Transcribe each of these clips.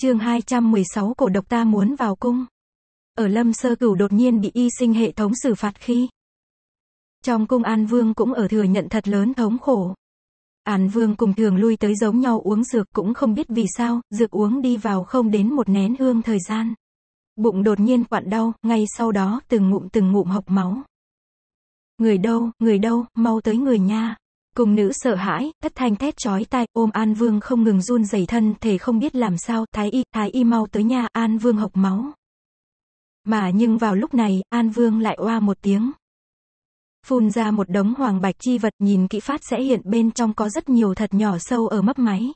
Chương 216 cổ độc ta muốn vào cung. Ở Lâm Sơ Cửu đột nhiên bị y sinh hệ thống xử phạt khi. Trong cung An Vương cũng ở thừa nhận thật lớn thống khổ. An Vương cùng thường lui tới giống nhau uống dược cũng không biết vì sao, dược uống đi vào không đến một nén hương thời gian. Bụng đột nhiên quặn đau, ngay sau đó từng ngụm từng ngụm học máu. Người đâu, người đâu, mau tới người nha. Cung nữ sợ hãi, thất thanh thét chói tai, ôm An Vương không ngừng run rẩy thân thể không biết làm sao, Thái Y, Thái Y mau tới nhà, An Vương học máu. Mà nhưng vào lúc này, An Vương lại oa một tiếng. Phun ra một đống hoàng bạch chi vật nhìn kỹ phát sẽ hiện bên trong có rất nhiều thật nhỏ sâu ở mấp máy.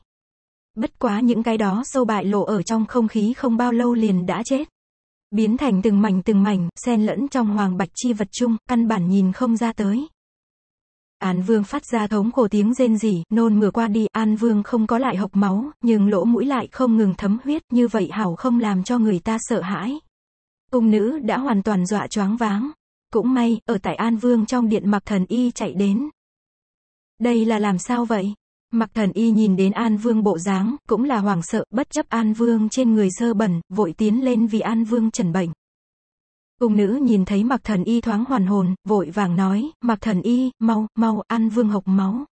Bất quá những cái đó sâu bại lộ ở trong không khí không bao lâu liền đã chết. Biến thành từng mảnh từng mảnh, xen lẫn trong hoàng bạch chi vật chung, căn bản nhìn không ra tới. Án vương phát ra thống khổ tiếng rên rỉ, nôn mửa qua đi, an vương không có lại hộc máu, nhưng lỗ mũi lại không ngừng thấm huyết, như vậy hảo không làm cho người ta sợ hãi. Cung nữ đã hoàn toàn dọa choáng váng. Cũng may, ở tại an vương trong điện mặc thần y chạy đến. Đây là làm sao vậy? Mặc thần y nhìn đến An Vương bộ dáng, cũng là hoảng sợ, bất chấp An Vương trên người sơ bẩn, vội tiến lên vì An Vương trần bệnh. Cung nữ nhìn thấy mặc thần y thoáng hoàn hồn, vội vàng nói, mặc thần y, mau, mau, ăn vương hộc máu.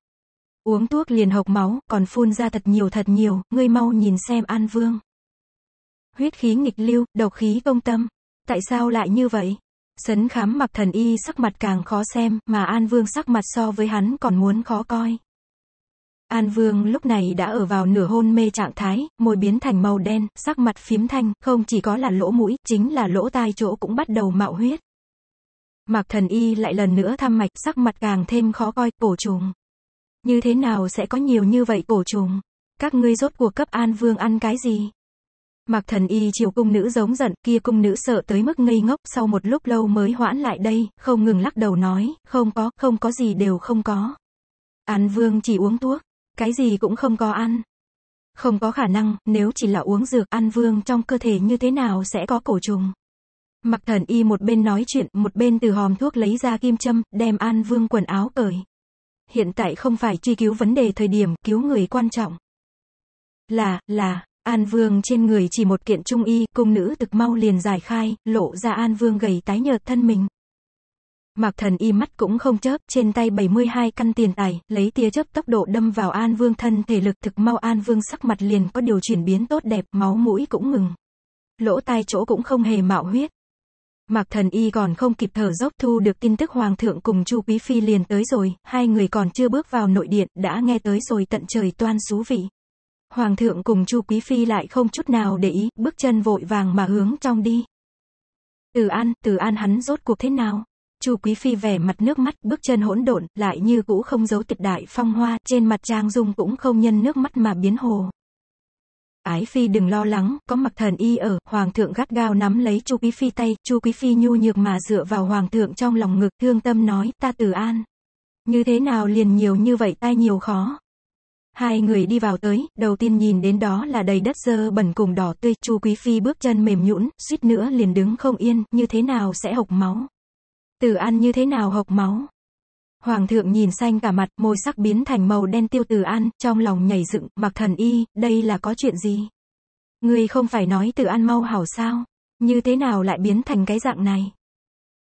Uống thuốc liền hộc máu, còn phun ra thật nhiều thật nhiều, ngươi mau nhìn xem an vương. Huyết khí nghịch lưu, độc khí công tâm. Tại sao lại như vậy? Sấn khám mặc thần y sắc mặt càng khó xem, mà an vương sắc mặt so với hắn còn muốn khó coi. An Vương lúc này đã ở vào nửa hôn mê trạng thái, môi biến thành màu đen, sắc mặt phím thanh, không chỉ có là lỗ mũi, chính là lỗ tai chỗ cũng bắt đầu mạo huyết. Mạc thần y lại lần nữa thăm mạch, sắc mặt càng thêm khó coi, cổ trùng. Như thế nào sẽ có nhiều như vậy cổ trùng? Các ngươi rốt cuộc cấp An Vương ăn cái gì? Mạc thần y chiều cung nữ giống giận, kia cung nữ sợ tới mức ngây ngốc, sau một lúc lâu mới hoãn lại đây, không ngừng lắc đầu nói, không có, không có gì đều không có. An Vương chỉ uống thuốc. Cái gì cũng không có ăn. Không có khả năng, nếu chỉ là uống dược ăn vương trong cơ thể như thế nào sẽ có cổ trùng. Mặc thần y một bên nói chuyện, một bên từ hòm thuốc lấy ra kim châm, đem an vương quần áo cởi. Hiện tại không phải truy cứu vấn đề thời điểm, cứu người quan trọng. Là, là, An Vương trên người chỉ một kiện trung y, cung nữ tực mau liền giải khai, lộ ra An Vương gầy tái nhợt thân mình. Mạc Thần y mắt cũng không chớp, trên tay 72 căn tiền tài, lấy tia chớp tốc độ đâm vào An Vương thân thể lực thực mau An Vương sắc mặt liền có điều chuyển biến tốt đẹp, máu mũi cũng ngừng. Lỗ tai chỗ cũng không hề mạo huyết. Mạc Thần y còn không kịp thở dốc thu được tin tức Hoàng thượng cùng Chu Quý Phi liền tới rồi, hai người còn chưa bước vào nội điện, đã nghe tới rồi tận trời toan xú vị. Hoàng thượng cùng Chu Quý Phi lại không chút nào để ý, bước chân vội vàng mà hướng trong đi. Từ An, Từ An hắn rốt cuộc thế nào? Chu Quý Phi vẻ mặt nước mắt, bước chân hỗn độn, lại như cũ không giấu tịch đại phong hoa, trên mặt Trang Dung cũng không nhân nước mắt mà biến hồ. Ái Phi đừng lo lắng, có mặc thần y ở, Hoàng thượng gắt gao nắm lấy Chu Quý Phi tay, Chu Quý Phi nhu nhược mà dựa vào Hoàng thượng trong lòng ngực, thương tâm nói, ta từ an. Như thế nào liền nhiều như vậy tai nhiều khó. Hai người đi vào tới, đầu tiên nhìn đến đó là đầy đất dơ bẩn cùng đỏ tươi, Chu Quý Phi bước chân mềm nhũn, suýt nữa liền đứng không yên, như thế nào sẽ hộc máu. Từ an như thế nào hộc máu. Hoàng thượng nhìn xanh cả mặt, môi sắc biến thành màu đen tiêu từ an, trong lòng nhảy dựng, mặc thần y, đây là có chuyện gì? người không phải nói từ an mau hảo sao? Như thế nào lại biến thành cái dạng này?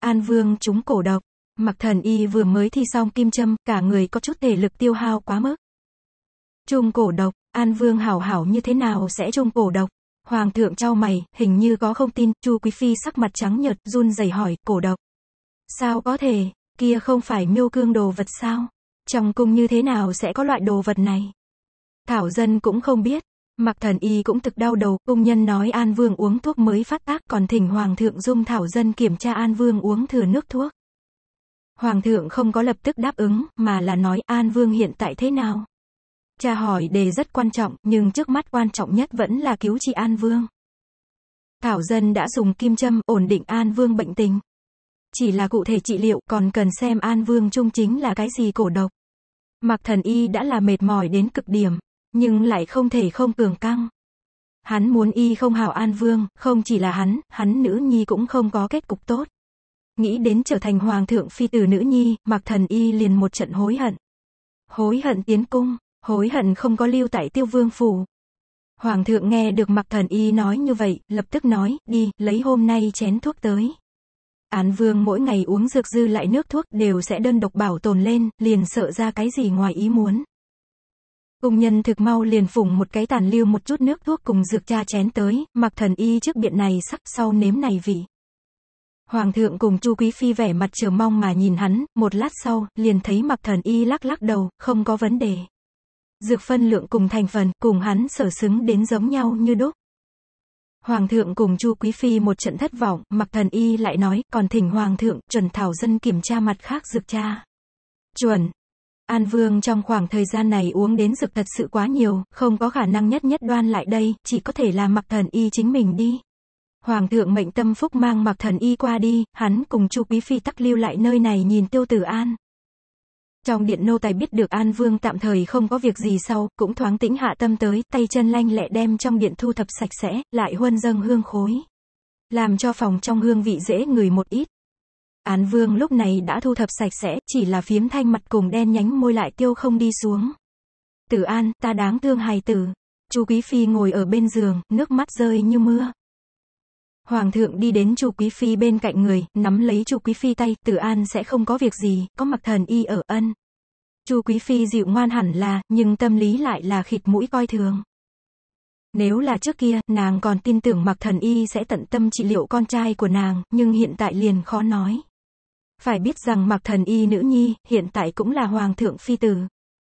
An vương chúng cổ độc. Mặc thần y vừa mới thi xong kim châm, cả người có chút thể lực tiêu hao quá mức. Trung cổ độc, An Vương hảo hảo như thế nào sẽ trung cổ độc? Hoàng thượng trao mày, hình như có không tin, Chu Quý Phi sắc mặt trắng nhợt, run rẩy hỏi, cổ độc. Sao có thể, kia không phải miêu cương đồ vật sao? Trong cung như thế nào sẽ có loại đồ vật này? Thảo dân cũng không biết, mặc thần y cũng thực đau đầu, công nhân nói An Vương uống thuốc mới phát tác còn thỉnh Hoàng thượng dung Thảo dân kiểm tra An Vương uống thừa nước thuốc. Hoàng thượng không có lập tức đáp ứng, mà là nói An Vương hiện tại thế nào? Cha hỏi đề rất quan trọng, nhưng trước mắt quan trọng nhất vẫn là cứu trị An Vương. Thảo dân đã dùng kim châm ổn định An Vương bệnh tình chỉ là cụ thể trị liệu còn cần xem An Vương Trung chính là cái gì cổ độc. Mặc thần y đã là mệt mỏi đến cực điểm, nhưng lại không thể không cường căng. Hắn muốn y không hảo An Vương, không chỉ là hắn, hắn nữ nhi cũng không có kết cục tốt. Nghĩ đến trở thành hoàng thượng phi tử nữ nhi, mặc thần y liền một trận hối hận. Hối hận tiến cung, hối hận không có lưu tại tiêu vương phủ. Hoàng thượng nghe được mặc thần y nói như vậy, lập tức nói, đi, lấy hôm nay chén thuốc tới. Án vương mỗi ngày uống dược dư lại nước thuốc đều sẽ đơn độc bảo tồn lên, liền sợ ra cái gì ngoài ý muốn. Công nhân thực mau liền phủng một cái tàn lưu một chút nước thuốc cùng dược cha chén tới, mặc thần y trước biện này sắc sau nếm này vị. Hoàng thượng cùng Chu Quý Phi vẻ mặt chờ mong mà nhìn hắn, một lát sau, liền thấy mặc thần y lắc lắc đầu, không có vấn đề. Dược phân lượng cùng thành phần, cùng hắn sở xứng đến giống nhau như đúc. Hoàng thượng cùng Chu Quý Phi một trận thất vọng, mặc thần y lại nói, còn thỉnh Hoàng thượng, chuẩn thảo dân kiểm tra mặt khác dược cha. Chuẩn. An Vương trong khoảng thời gian này uống đến dược thật sự quá nhiều, không có khả năng nhất nhất đoan lại đây, chỉ có thể là mặc thần y chính mình đi. Hoàng thượng mệnh tâm phúc mang mặc thần y qua đi, hắn cùng Chu Quý Phi tắc lưu lại nơi này nhìn tiêu tử an. Trong điện nô tài biết được An Vương tạm thời không có việc gì sau, cũng thoáng tĩnh hạ tâm tới, tay chân lanh lẹ đem trong điện thu thập sạch sẽ, lại huân dâng hương khối. Làm cho phòng trong hương vị dễ người một ít. án Vương lúc này đã thu thập sạch sẽ, chỉ là phiếm thanh mặt cùng đen nhánh môi lại tiêu không đi xuống. Tử An, ta đáng thương hài tử. chú Quý Phi ngồi ở bên giường, nước mắt rơi như mưa. Hoàng thượng đi đến Chu Quý Phi bên cạnh người, nắm lấy Chu Quý Phi tay, tử an sẽ không có việc gì, có mặc thần y ở ân. Chu Quý Phi dịu ngoan hẳn là, nhưng tâm lý lại là khịt mũi coi thường. Nếu là trước kia, nàng còn tin tưởng mặc thần y sẽ tận tâm trị liệu con trai của nàng, nhưng hiện tại liền khó nói. Phải biết rằng mặc thần y nữ nhi, hiện tại cũng là hoàng thượng phi tử.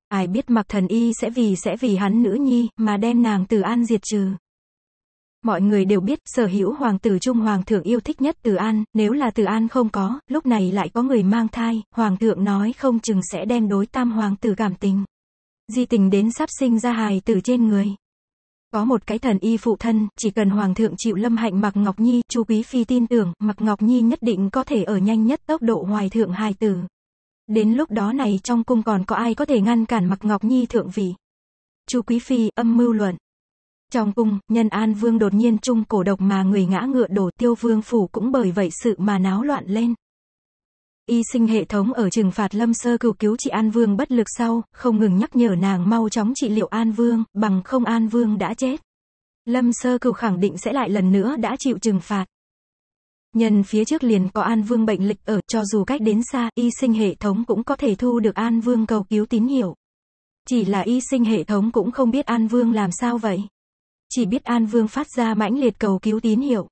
Ai biết mặc thần y sẽ vì sẽ vì hắn nữ nhi, mà đem nàng Tử an diệt trừ. Mọi người đều biết, sở hữu hoàng tử Trung hoàng thượng yêu thích nhất Từ An, nếu là Từ An không có, lúc này lại có người mang thai, hoàng thượng nói không chừng sẽ đem đối tam hoàng tử cảm tình. Di tình đến sắp sinh ra hài tử trên người. Có một cái thần y phụ thân, chỉ cần hoàng thượng chịu lâm hạnh mặc Ngọc Nhi, chu quý phi tin tưởng, mặc Ngọc Nhi nhất định có thể ở nhanh nhất tốc độ hoài thượng hài tử. Đến lúc đó này trong cung còn có ai có thể ngăn cản mặc Ngọc Nhi thượng vị. Chu Quý Phi, âm mưu luận. Trong cung, nhân an vương đột nhiên trung cổ độc mà người ngã ngựa đổ tiêu vương phủ cũng bởi vậy sự mà náo loạn lên. Y sinh hệ thống ở trừng phạt lâm sơ cửu cứu chị An Vương bất lực sau, không ngừng nhắc nhở nàng mau chóng trị liệu An Vương, bằng không An Vương đã chết. Lâm sơ cửu khẳng định sẽ lại lần nữa đã chịu trừng phạt. Nhân phía trước liền có An Vương bệnh lịch ở, cho dù cách đến xa, y sinh hệ thống cũng có thể thu được An Vương cầu cứu tín hiệu. Chỉ là y sinh hệ thống cũng không biết An Vương làm sao vậy chỉ biết An Vương phát ra mãnh liệt cầu cứu tín hiệu.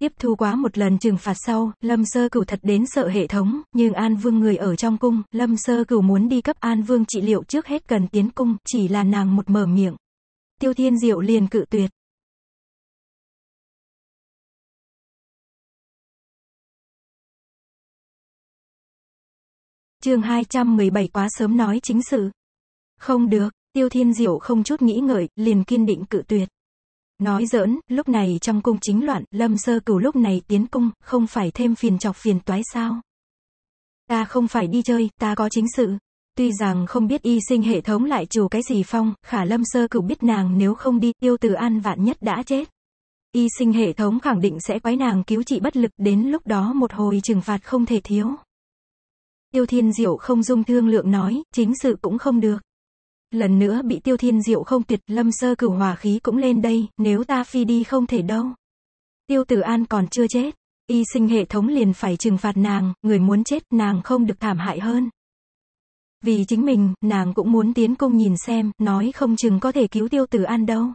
Tiếp thu quá một lần trừng phạt sau, Lâm Sơ Cửu thật đến sợ hệ thống, nhưng An Vương người ở trong cung, Lâm Sơ Cửu muốn đi cấp An Vương trị liệu trước hết cần tiến cung, chỉ là nàng một mở miệng. Tiêu Thiên Diệu liền cự tuyệt. chương 217 quá sớm nói chính sự. Không được. Tiêu Thiên Diệu không chút nghĩ ngợi, liền kiên định cự tuyệt. Nói giỡn, lúc này trong cung chính loạn, lâm sơ cửu lúc này tiến cung, không phải thêm phiền chọc phiền toái sao. Ta không phải đi chơi, ta có chính sự. Tuy rằng không biết y sinh hệ thống lại chủ cái gì phong, khả lâm sơ cửu biết nàng nếu không đi, tiêu Tử an vạn nhất đã chết. Y sinh hệ thống khẳng định sẽ quái nàng cứu trị bất lực, đến lúc đó một hồi trừng phạt không thể thiếu. Tiêu thiên diệu không dung thương lượng nói, chính sự cũng không được lần nữa bị tiêu thiên diệu không tuyệt, lâm sơ cửu hỏa khí cũng lên đây, nếu ta phi đi không thể đâu. Tiêu tử an còn chưa chết, y sinh hệ thống liền phải trừng phạt nàng, người muốn chết nàng không được thảm hại hơn. Vì chính mình, nàng cũng muốn tiến công nhìn xem, nói không chừng có thể cứu tiêu tử an đâu.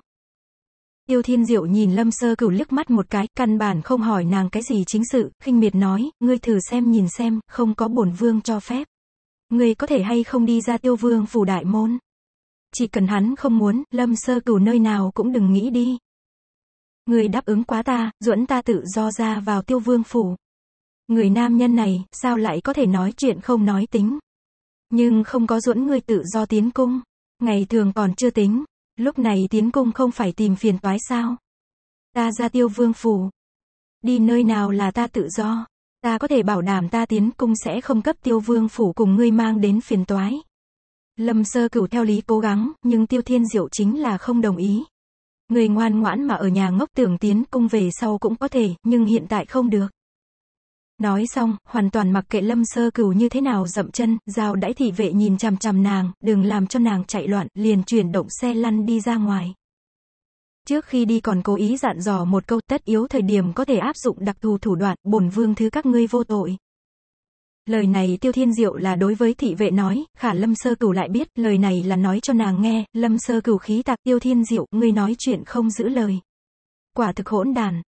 Tiêu Thiên Diệu nhìn Lâm Sơ Cửu liếc mắt một cái, căn bản không hỏi nàng cái gì chính sự, khinh miệt nói, ngươi thử xem nhìn xem, không có bổn vương cho phép. Ngươi có thể hay không đi ra tiêu vương phủ đại môn. Chỉ cần hắn không muốn, lâm sơ cửu nơi nào cũng đừng nghĩ đi. Người đáp ứng quá ta, duẫn ta tự do ra vào tiêu vương phủ. Người nam nhân này, sao lại có thể nói chuyện không nói tính. Nhưng không có duẫn người tự do tiến cung. Ngày thường còn chưa tính. Lúc này tiến cung không phải tìm phiền toái sao. Ta ra tiêu vương phủ. Đi nơi nào là ta tự do. Ta có thể bảo đảm ta tiến cung sẽ không cấp tiêu vương phủ cùng ngươi mang đến phiền toái. Lâm Sơ Cửu theo lý cố gắng, nhưng Tiêu Thiên Diệu chính là không đồng ý. Người ngoan ngoãn mà ở nhà ngốc tưởng tiến cung về sau cũng có thể, nhưng hiện tại không được. Nói xong, hoàn toàn mặc kệ Lâm Sơ Cửu như thế nào dậm chân, giao đãi thị vệ nhìn chằm chằm nàng, đừng làm cho nàng chạy loạn, liền chuyển động xe lăn đi ra ngoài. Trước khi đi còn cố ý dặn dò một câu tất yếu thời điểm có thể áp dụng đặc thù thủ đoạn, bổn vương thứ các ngươi vô tội. Lời này Tiêu Thiên Diệu là đối với thị vệ nói, khả Lâm Sơ Cửu lại biết, lời này là nói cho nàng nghe, Lâm Sơ Cửu khí tạc Tiêu Thiên Diệu, ngươi nói chuyện không giữ lời. Quả thực hỗn đàn.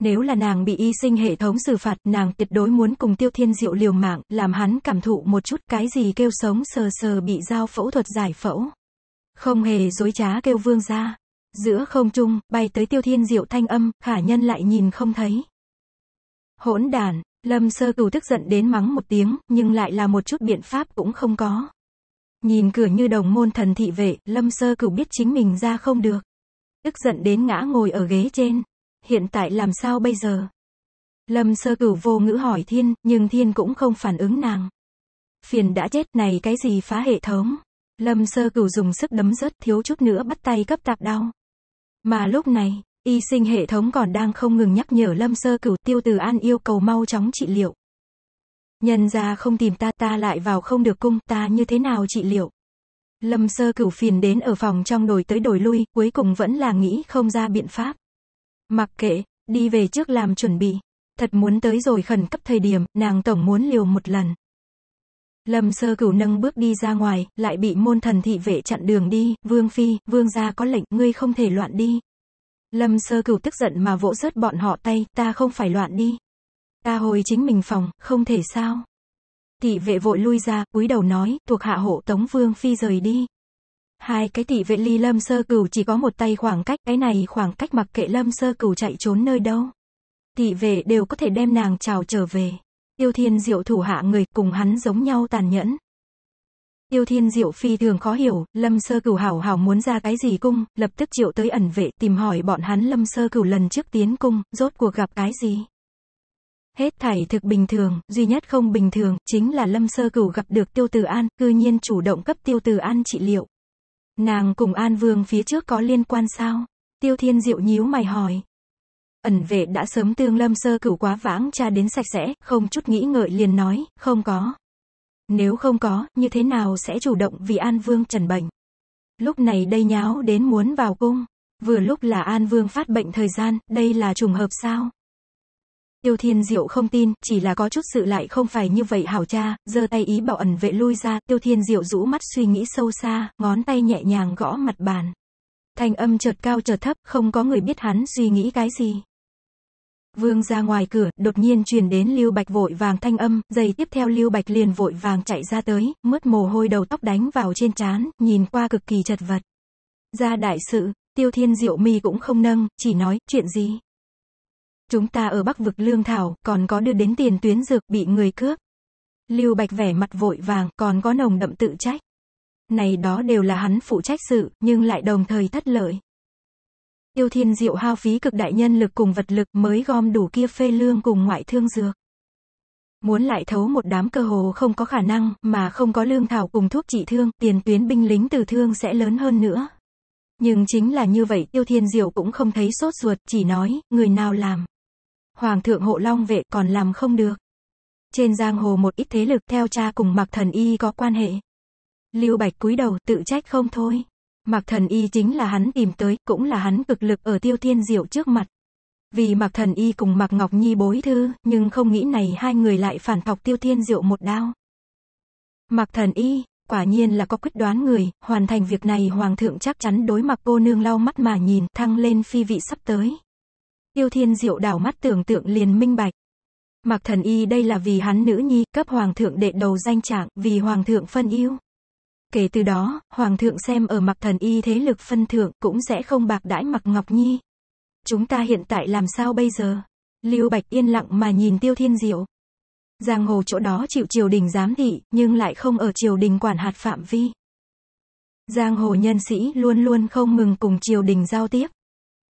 Nếu là nàng bị y sinh hệ thống xử phạt, nàng tuyệt đối muốn cùng Tiêu Thiên Diệu liều mạng, làm hắn cảm thụ một chút cái gì kêu sống sờ sờ bị giao phẫu thuật giải phẫu. Không hề dối trá kêu vương ra. Giữa không trung, bay tới Tiêu Thiên Diệu thanh âm, khả nhân lại nhìn không thấy. Hỗn đàn, Lâm sơ cửu tức giận đến mắng một tiếng, nhưng lại là một chút biện pháp cũng không có. Nhìn cửa như đồng môn thần thị vệ, lâm sơ cửu biết chính mình ra không được. Tức giận đến ngã ngồi ở ghế trên. Hiện tại làm sao bây giờ? Lâm sơ cửu vô ngữ hỏi thiên, nhưng thiên cũng không phản ứng nàng. Phiền đã chết này cái gì phá hệ thống? Lâm sơ cửu dùng sức đấm rớt thiếu chút nữa bắt tay cấp tạp đau. Mà lúc này, Y sinh hệ thống còn đang không ngừng nhắc nhở Lâm Sơ Cửu Tiêu Từ An yêu cầu mau chóng trị liệu. Nhân ra không tìm ta ta lại vào không được cung ta như thế nào trị liệu. Lâm Sơ Cửu phiền đến ở phòng trong đổi tới đổi lui, cuối cùng vẫn là nghĩ không ra biện pháp. Mặc kệ, đi về trước làm chuẩn bị. Thật muốn tới rồi khẩn cấp thời điểm, nàng tổng muốn liều một lần. Lâm sơ cửu nâng bước đi ra ngoài, lại bị môn thần thị vệ chặn đường đi, vương phi, vương gia có lệnh, ngươi không thể loạn đi. Lâm sơ cửu tức giận mà vỗ rớt bọn họ tay, ta không phải loạn đi. Ta hồi chính mình phòng, không thể sao. Tỷ vệ vội lui ra, cúi đầu nói, thuộc hạ hộ tống vương phi rời đi. Hai cái tỷ vệ ly lâm sơ cửu chỉ có một tay khoảng cách, cái này khoảng cách mặc kệ lâm sơ cửu chạy trốn nơi đâu. Tỷ vệ đều có thể đem nàng chào trở về. Tiêu thiên diệu thủ hạ người cùng hắn giống nhau tàn nhẫn. Tiêu Thiên Diệu phi thường khó hiểu, Lâm Sơ Cửu hảo hảo muốn ra cái gì cung, lập tức triệu tới ẩn vệ tìm hỏi bọn hắn Lâm Sơ Cửu lần trước tiến cung, rốt cuộc gặp cái gì. Hết thảy thực bình thường, duy nhất không bình thường, chính là Lâm Sơ Cửu gặp được Tiêu Từ An, cư nhiên chủ động cấp Tiêu Từ An trị liệu. Nàng cùng An Vương phía trước có liên quan sao? Tiêu Thiên Diệu nhíu mày hỏi. Ẩn vệ đã sớm tương Lâm Sơ Cửu quá vãng cha đến sạch sẽ, không chút nghĩ ngợi liền nói, không có. Nếu không có, như thế nào sẽ chủ động vì An Vương trần bệnh? Lúc này đây nháo đến muốn vào cung. Vừa lúc là An Vương phát bệnh thời gian, đây là trùng hợp sao? Tiêu Thiên Diệu không tin, chỉ là có chút sự lại không phải như vậy hảo cha, giơ tay ý bảo ẩn vệ lui ra, Tiêu Thiên Diệu rũ mắt suy nghĩ sâu xa, ngón tay nhẹ nhàng gõ mặt bàn. Thanh âm chợt cao chợt thấp, không có người biết hắn suy nghĩ cái gì. Vương ra ngoài cửa, đột nhiên truyền đến Lưu Bạch vội vàng thanh âm, giây tiếp theo Lưu Bạch liền vội vàng chạy ra tới, mướt mồ hôi đầu tóc đánh vào trên trán, nhìn qua cực kỳ chật vật. Ra đại sự, Tiêu Thiên Diệu mi cũng không nâng, chỉ nói, chuyện gì? Chúng ta ở Bắc vực lương thảo, còn có đưa đến tiền tuyến dược bị người cướp. Lưu Bạch vẻ mặt vội vàng, còn có nồng đậm tự trách. Này đó đều là hắn phụ trách sự, nhưng lại đồng thời thất lợi. Tiêu thiên diệu hao phí cực đại nhân lực cùng vật lực mới gom đủ kia phê lương cùng ngoại thương dược. Muốn lại thấu một đám cơ hồ không có khả năng, mà không có lương thảo cùng thuốc trị thương, tiền tuyến binh lính từ thương sẽ lớn hơn nữa. Nhưng chính là như vậy tiêu thiên diệu cũng không thấy sốt ruột, chỉ nói, người nào làm. Hoàng thượng hộ long vệ còn làm không được. Trên giang hồ một ít thế lực theo cha cùng mặc thần y có quan hệ. Lưu Bạch cúi đầu tự trách không thôi. Mạc Thần Y chính là hắn tìm tới, cũng là hắn cực lực ở Tiêu Thiên Diệu trước mặt. Vì Mạc Thần Y cùng Mạc Ngọc Nhi bối thư, nhưng không nghĩ này hai người lại phản thọc Tiêu Thiên Diệu một đao. Mạc Thần Y, quả nhiên là có quyết đoán người, hoàn thành việc này Hoàng thượng chắc chắn đối mặt cô nương lau mắt mà nhìn, thăng lên phi vị sắp tới. Tiêu Thiên Diệu đảo mắt tưởng tượng liền minh bạch. Mạc Thần Y đây là vì hắn nữ nhi, cấp Hoàng thượng đệ đầu danh trạng, vì Hoàng thượng phân yêu. Kể từ đó, Hoàng thượng xem ở mặc thần y thế lực phân thượng cũng sẽ không bạc đãi mặc Ngọc Nhi. Chúng ta hiện tại làm sao bây giờ? Lưu Bạch yên lặng mà nhìn Tiêu Thiên Diệu. Giang hồ chỗ đó chịu triều đình giám thị, nhưng lại không ở triều đình quản hạt phạm vi. Giang hồ nhân sĩ luôn luôn không mừng cùng triều đình giao tiếp.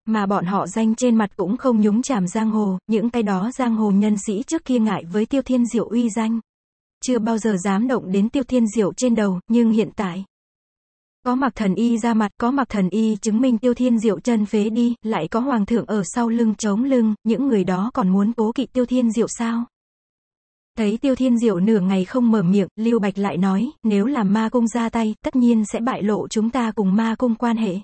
Mà bọn họ danh trên mặt cũng không nhúng chàm giang hồ, những cái đó giang hồ nhân sĩ trước kia ngại với tiêu thiên diệu uy danh chưa bao giờ dám động đến tiêu thiên diệu trên đầu, nhưng hiện tại. Có mặc thần y ra mặt, có mặc thần y chứng minh tiêu thiên diệu chân phế đi, lại có hoàng thượng ở sau lưng chống lưng, những người đó còn muốn cố kỵ tiêu thiên diệu sao? Thấy tiêu thiên diệu nửa ngày không mở miệng, Lưu Bạch lại nói, nếu làm ma cung ra tay, tất nhiên sẽ bại lộ chúng ta cùng ma cung quan hệ.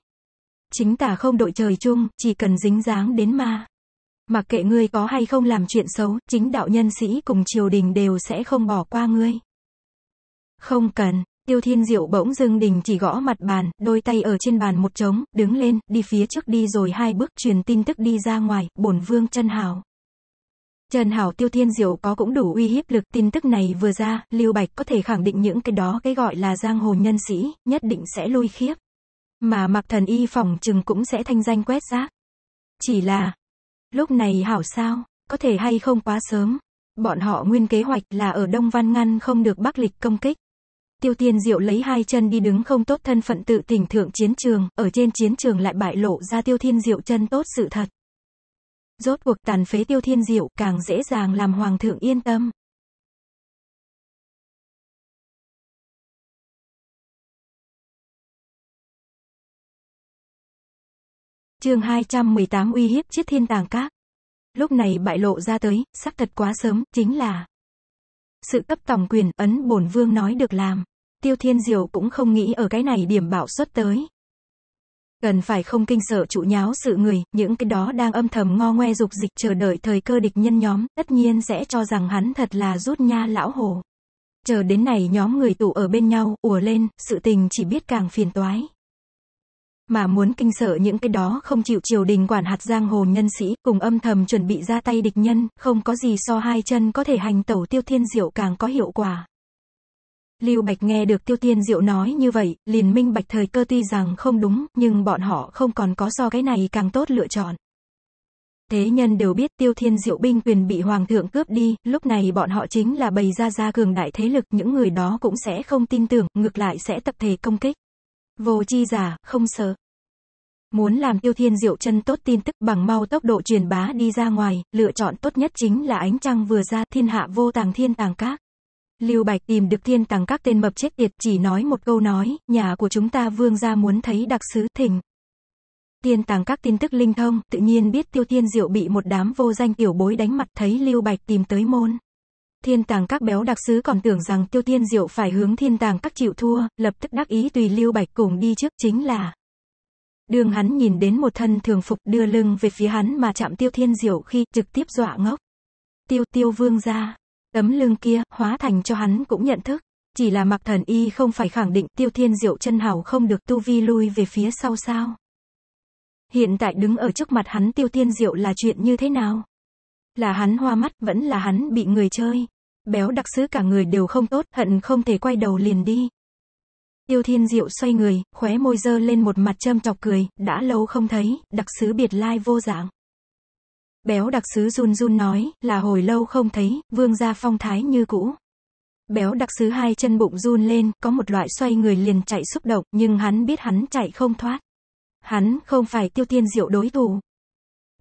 Chính tả không đội trời chung, chỉ cần dính dáng đến ma. Mặc kệ ngươi có hay không làm chuyện xấu, chính đạo nhân sĩ cùng triều đình đều sẽ không bỏ qua ngươi. Không cần, tiêu thiên diệu bỗng dưng đình chỉ gõ mặt bàn, đôi tay ở trên bàn một trống, đứng lên, đi phía trước đi rồi hai bước truyền tin tức đi ra ngoài, bổn vương chân hào. Trần Hảo Tiêu Thiên Diệu có cũng đủ uy hiếp lực tin tức này vừa ra, Lưu Bạch có thể khẳng định những cái đó cái gọi là giang hồ nhân sĩ, nhất định sẽ lui khiếp. Mà mặc thần y phòng trừng cũng sẽ thanh danh quét rác. Chỉ là, Lúc này hảo sao, có thể hay không quá sớm. Bọn họ nguyên kế hoạch là ở Đông Văn ngăn không được Bắc Lịch công kích. Tiêu Tiên Diệu lấy hai chân đi đứng không tốt thân phận tự tình thượng chiến trường, ở trên chiến trường lại bại lộ ra Tiêu Thiên Diệu chân tốt sự thật. Rốt cuộc tàn phế Tiêu Thiên Diệu càng dễ dàng làm Hoàng thượng yên tâm. chương 218 uy hiếp chiết thiên tàng các. Lúc này bại lộ ra tới, sắc thật quá sớm, chính là sự cấp tổng quyền, ấn bổn vương nói được làm. Tiêu Thiên Diều cũng không nghĩ ở cái này điểm bạo xuất tới. Cần phải không kinh sợ chủ nháo sự người, những cái đó đang âm thầm ngo ngoe dục dịch chờ đợi thời cơ địch nhân nhóm, tất nhiên sẽ cho rằng hắn thật là rút nha lão hồ. Chờ đến này nhóm người tụ ở bên nhau, ùa lên, sự tình chỉ biết càng phiền toái mà muốn kinh sợ những cái đó không chịu triều đình quản hạt giang hồ nhân sĩ, cùng âm thầm chuẩn bị ra tay địch nhân, không có gì so hai chân có thể hành tẩu tiêu thiên diệu càng có hiệu quả. Lưu Bạch nghe được Tiêu thiên Diệu nói như vậy, liền minh bạch thời cơ tuy rằng không đúng, nhưng bọn họ không còn có so cái này càng tốt lựa chọn. Thế nhân đều biết Tiêu Thiên Diệu binh quyền bị Hoàng thượng cướp đi, lúc này bọn họ chính là bày ra ra cường đại thế lực, những người đó cũng sẽ không tin tưởng, ngược lại sẽ tập thể công kích. Vô chi giả, không sợ. Muốn làm tiêu thiên diệu chân tốt tin tức bằng mau tốc độ truyền bá đi ra ngoài, lựa chọn tốt nhất chính là ánh trăng vừa ra thiên hạ vô tàng thiên tàng các. Lưu Bạch tìm được thiên tàng các tên mập chết tiệt chỉ nói một câu nói, nhà của chúng ta vương gia muốn thấy đặc sứ thỉnh. thiên tàng các tin tức linh thông, tự nhiên biết tiêu thiên diệu bị một đám vô danh tiểu bối đánh mặt thấy Lưu Bạch tìm tới môn thiên tàng các béo đặc sứ còn tưởng rằng tiêu thiên diệu phải hướng thiên tàng các chịu thua, lập tức đắc ý tùy lưu bạch cùng đi trước chính là. Đường hắn nhìn đến một thân thường phục đưa lưng về phía hắn mà chạm tiêu thiên diệu khi trực tiếp dọa ngốc. Tiêu tiêu vương ra, tấm lưng kia, hóa thành cho hắn cũng nhận thức. Chỉ là mặc thần y không phải khẳng định tiêu thiên diệu chân hảo không được tu vi lui về phía sau sao. Hiện tại đứng ở trước mặt hắn tiêu thiên diệu là chuyện như thế nào? Là hắn hoa mắt, vẫn là hắn bị người chơi béo đặc sứ cả người đều không tốt, hận không thể quay đầu liền đi. Tiêu Thiên Diệu xoay người, khóe môi dơ lên một mặt châm chọc cười, đã lâu không thấy, đặc sứ biệt lai vô dạng. Béo đặc sứ run run nói, là hồi lâu không thấy, vương gia phong thái như cũ. Béo đặc sứ hai chân bụng run lên, có một loại xoay người liền chạy xúc động, nhưng hắn biết hắn chạy không thoát. Hắn không phải tiêu thiên diệu đối thủ.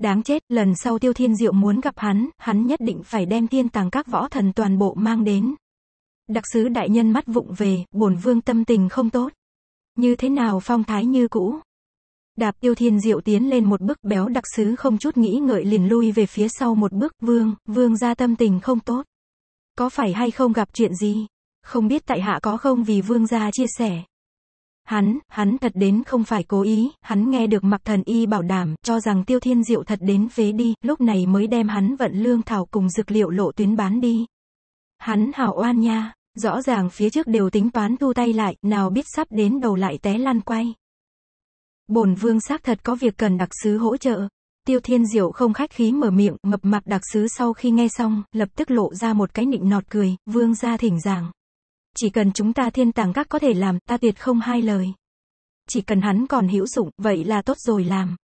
Đáng chết, lần sau Tiêu Thiên Diệu muốn gặp hắn, hắn nhất định phải đem tiên tàng các võ thần toàn bộ mang đến. Đặc sứ đại nhân mắt vụng về, bổn vương tâm tình không tốt. Như thế nào phong thái như cũ. Đạp Tiêu Thiên Diệu tiến lên một bước béo đặc sứ không chút nghĩ ngợi liền lui về phía sau một bước, vương, vương ra tâm tình không tốt. Có phải hay không gặp chuyện gì? Không biết tại hạ có không vì vương gia chia sẻ. Hắn, hắn thật đến không phải cố ý, hắn nghe được mặc thần y bảo đảm, cho rằng tiêu thiên diệu thật đến phế đi, lúc này mới đem hắn vận lương thảo cùng dược liệu lộ tuyến bán đi. Hắn hảo oan nha, rõ ràng phía trước đều tính toán thu tay lại, nào biết sắp đến đầu lại té lăn quay. Bổn vương xác thật có việc cần đặc sứ hỗ trợ. Tiêu thiên diệu không khách khí mở miệng, mập mạp đặc sứ sau khi nghe xong, lập tức lộ ra một cái nịnh nọt cười, vương ra thỉnh giảng. Chỉ cần chúng ta thiên tàng các có thể làm, ta tuyệt không hai lời. Chỉ cần hắn còn hữu dụng, vậy là tốt rồi làm.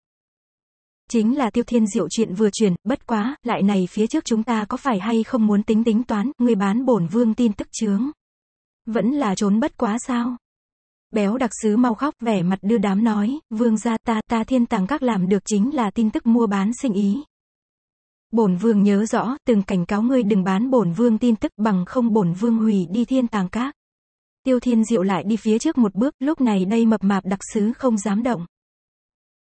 Chính là tiêu thiên diệu chuyện vừa truyền, bất quá, lại này phía trước chúng ta có phải hay không muốn tính tính toán, người bán bổn vương tin tức chướng. Vẫn là trốn bất quá sao? Béo đặc sứ mau khóc vẻ mặt đưa đám nói, vương gia ta ta thiên tàng các làm được chính là tin tức mua bán sinh ý, Bổn vương nhớ rõ, từng cảnh cáo ngươi đừng bán bổn vương tin tức bằng không bổn vương hủy đi thiên tàng các. Tiêu thiên diệu lại đi phía trước một bước, lúc này đây mập mạp đặc sứ không dám động.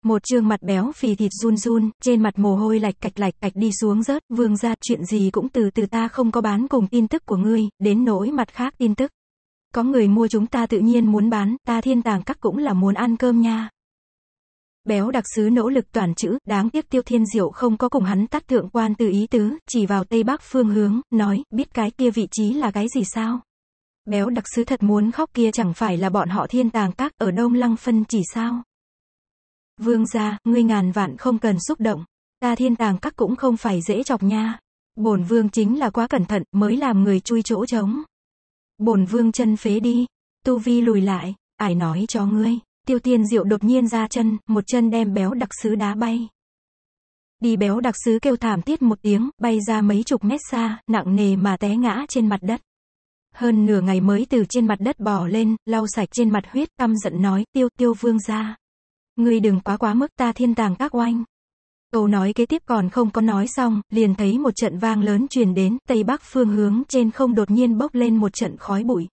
Một trương mặt béo phì thịt run run, trên mặt mồ hôi lạch cạch lạch cạch đi xuống rớt, vương ra chuyện gì cũng từ từ ta không có bán cùng tin tức của ngươi, đến nỗi mặt khác tin tức. Có người mua chúng ta tự nhiên muốn bán, ta thiên tàng các cũng là muốn ăn cơm nha béo đặc sứ nỗ lực toàn chữ, đáng tiếc Tiêu Thiên Diệu không có cùng hắn tắt thượng quan từ ý tứ, chỉ vào Tây Bắc phương hướng, nói, biết cái kia vị trí là cái gì sao? Béo đặc sứ thật muốn khóc kia chẳng phải là bọn họ thiên tàng các ở Đông Lăng Phân chỉ sao? Vương gia, ngươi ngàn vạn không cần xúc động, ta thiên tàng các cũng không phải dễ chọc nha. Bổn vương chính là quá cẩn thận, mới làm người chui chỗ trống. Bổn vương chân phế đi, tu vi lùi lại, ải nói cho ngươi tiêu tiên diệu đột nhiên ra chân, một chân đem béo đặc sứ đá bay. Đi béo đặc sứ kêu thảm tiết một tiếng, bay ra mấy chục mét xa, nặng nề mà té ngã trên mặt đất. Hơn nửa ngày mới từ trên mặt đất bỏ lên, lau sạch trên mặt huyết, căm giận nói, tiêu tiêu vương ra. Ngươi đừng quá quá mức ta thiên tàng các oanh. Câu nói kế tiếp còn không có nói xong, liền thấy một trận vang lớn truyền đến, tây bắc phương hướng trên không đột nhiên bốc lên một trận khói bụi.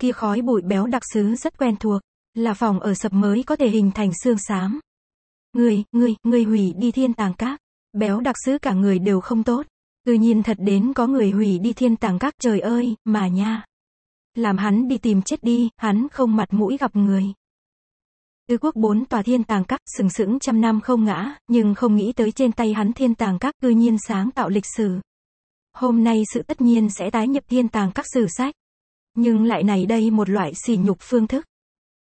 Kia khói bụi béo đặc sứ rất quen thuộc là phòng ở sập mới có thể hình thành xương xám. Người, người, người hủy đi thiên tàng các, béo đặc sứ cả người đều không tốt. Tự nhiên thật đến có người hủy đi thiên tàng các trời ơi, mà nha. Làm hắn đi tìm chết đi, hắn không mặt mũi gặp người. Tư quốc bốn tòa thiên tàng các sừng sững trăm năm không ngã, nhưng không nghĩ tới trên tay hắn thiên tàng các cư nhiên sáng tạo lịch sử. Hôm nay sự tất nhiên sẽ tái nhập thiên tàng các sử sách. Nhưng lại này đây một loại xỉ nhục phương thức.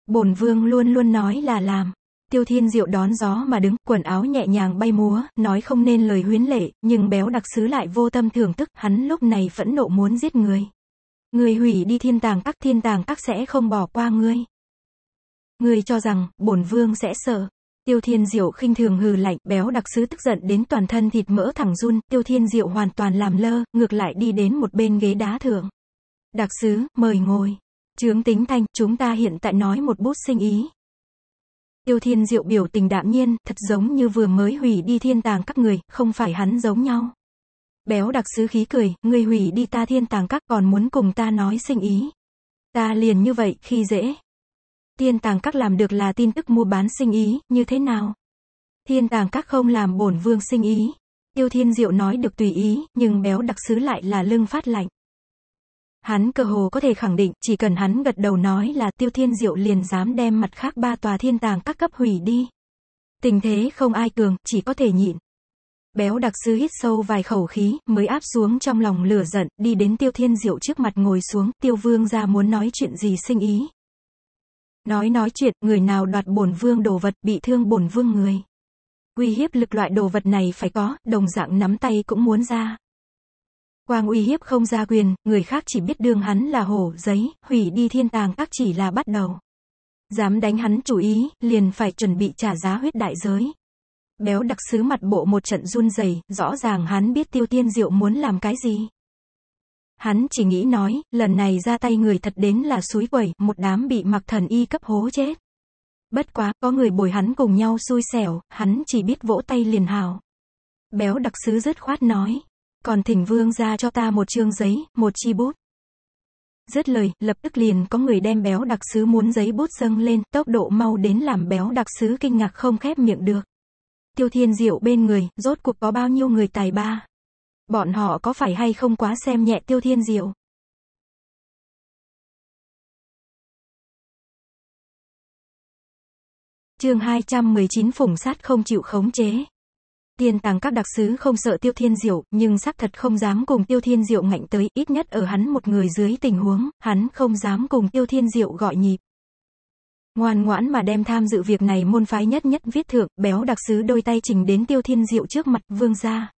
Bổn vương luôn luôn nói là làm. Tiêu Thiên Diệu đón gió mà đứng, quần áo nhẹ nhàng bay múa, nói không nên lời huyến lệ, nhưng béo đặc sứ lại vô tâm thưởng thức, hắn lúc này phẫn nộ muốn giết người. Người hủy đi thiên tàng các thiên tàng các sẽ không bỏ qua ngươi. Người cho rằng, bổn vương sẽ sợ. Tiêu Thiên Diệu khinh thường hừ lạnh, béo đặc sứ tức giận đến toàn thân thịt mỡ thẳng run, Tiêu Thiên Diệu hoàn toàn làm lơ, ngược lại đi đến một bên ghế đá thượng. Đặc sứ, mời ngồi. Trướng tính thanh, chúng ta hiện tại nói một bút sinh ý. Tiêu thiên diệu biểu tình đạm nhiên, thật giống như vừa mới hủy đi thiên tàng các người, không phải hắn giống nhau. Béo đặc sứ khí cười, ngươi hủy đi ta thiên tàng các còn muốn cùng ta nói sinh ý. Ta liền như vậy, khi dễ. Thiên tàng các làm được là tin tức mua bán sinh ý, như thế nào? Thiên tàng các không làm bổn vương sinh ý. Tiêu thiên diệu nói được tùy ý, nhưng béo đặc sứ lại là lưng phát lạnh. Hắn cơ hồ có thể khẳng định, chỉ cần hắn gật đầu nói là tiêu thiên diệu liền dám đem mặt khác ba tòa thiên tàng các cấp hủy đi. Tình thế không ai cường, chỉ có thể nhịn. Béo đặc sư hít sâu vài khẩu khí, mới áp xuống trong lòng lửa giận, đi đến tiêu thiên diệu trước mặt ngồi xuống, tiêu vương ra muốn nói chuyện gì sinh ý. Nói nói chuyện, người nào đoạt bổn vương đồ vật, bị thương bổn vương người. quy hiếp lực loại đồ vật này phải có, đồng dạng nắm tay cũng muốn ra. Quang uy hiếp không ra quyền, người khác chỉ biết đương hắn là hổ giấy, hủy đi thiên tàng các chỉ là bắt đầu. Dám đánh hắn chủ ý, liền phải chuẩn bị trả giá huyết đại giới. Béo đặc sứ mặt bộ một trận run rẩy, rõ ràng hắn biết tiêu tiên diệu muốn làm cái gì. Hắn chỉ nghĩ nói, lần này ra tay người thật đến là suối quẩy, một đám bị mặc thần y cấp hố chết. Bất quá, có người bồi hắn cùng nhau xui xẻo, hắn chỉ biết vỗ tay liền hào. Béo đặc sứ dứt khoát nói, còn thỉnh vương ra cho ta một chương giấy, một chi bút. Dứt lời, lập tức liền có người đem béo đặc sứ muốn giấy bút dâng lên, tốc độ mau đến làm béo đặc sứ kinh ngạc không khép miệng được. Tiêu thiên diệu bên người, rốt cuộc có bao nhiêu người tài ba. Bọn họ có phải hay không quá xem nhẹ tiêu thiên diệu. chương 219 phùng sát không chịu khống chế. Tiên tàng các đặc sứ không sợ Tiêu Thiên Diệu, nhưng xác thật không dám cùng Tiêu Thiên Diệu ngạnh tới, ít nhất ở hắn một người dưới tình huống, hắn không dám cùng Tiêu Thiên Diệu gọi nhịp. Ngoan ngoãn mà đem tham dự việc này môn phái nhất nhất viết thượng, béo đặc sứ đôi tay trình đến Tiêu Thiên Diệu trước mặt vương gia.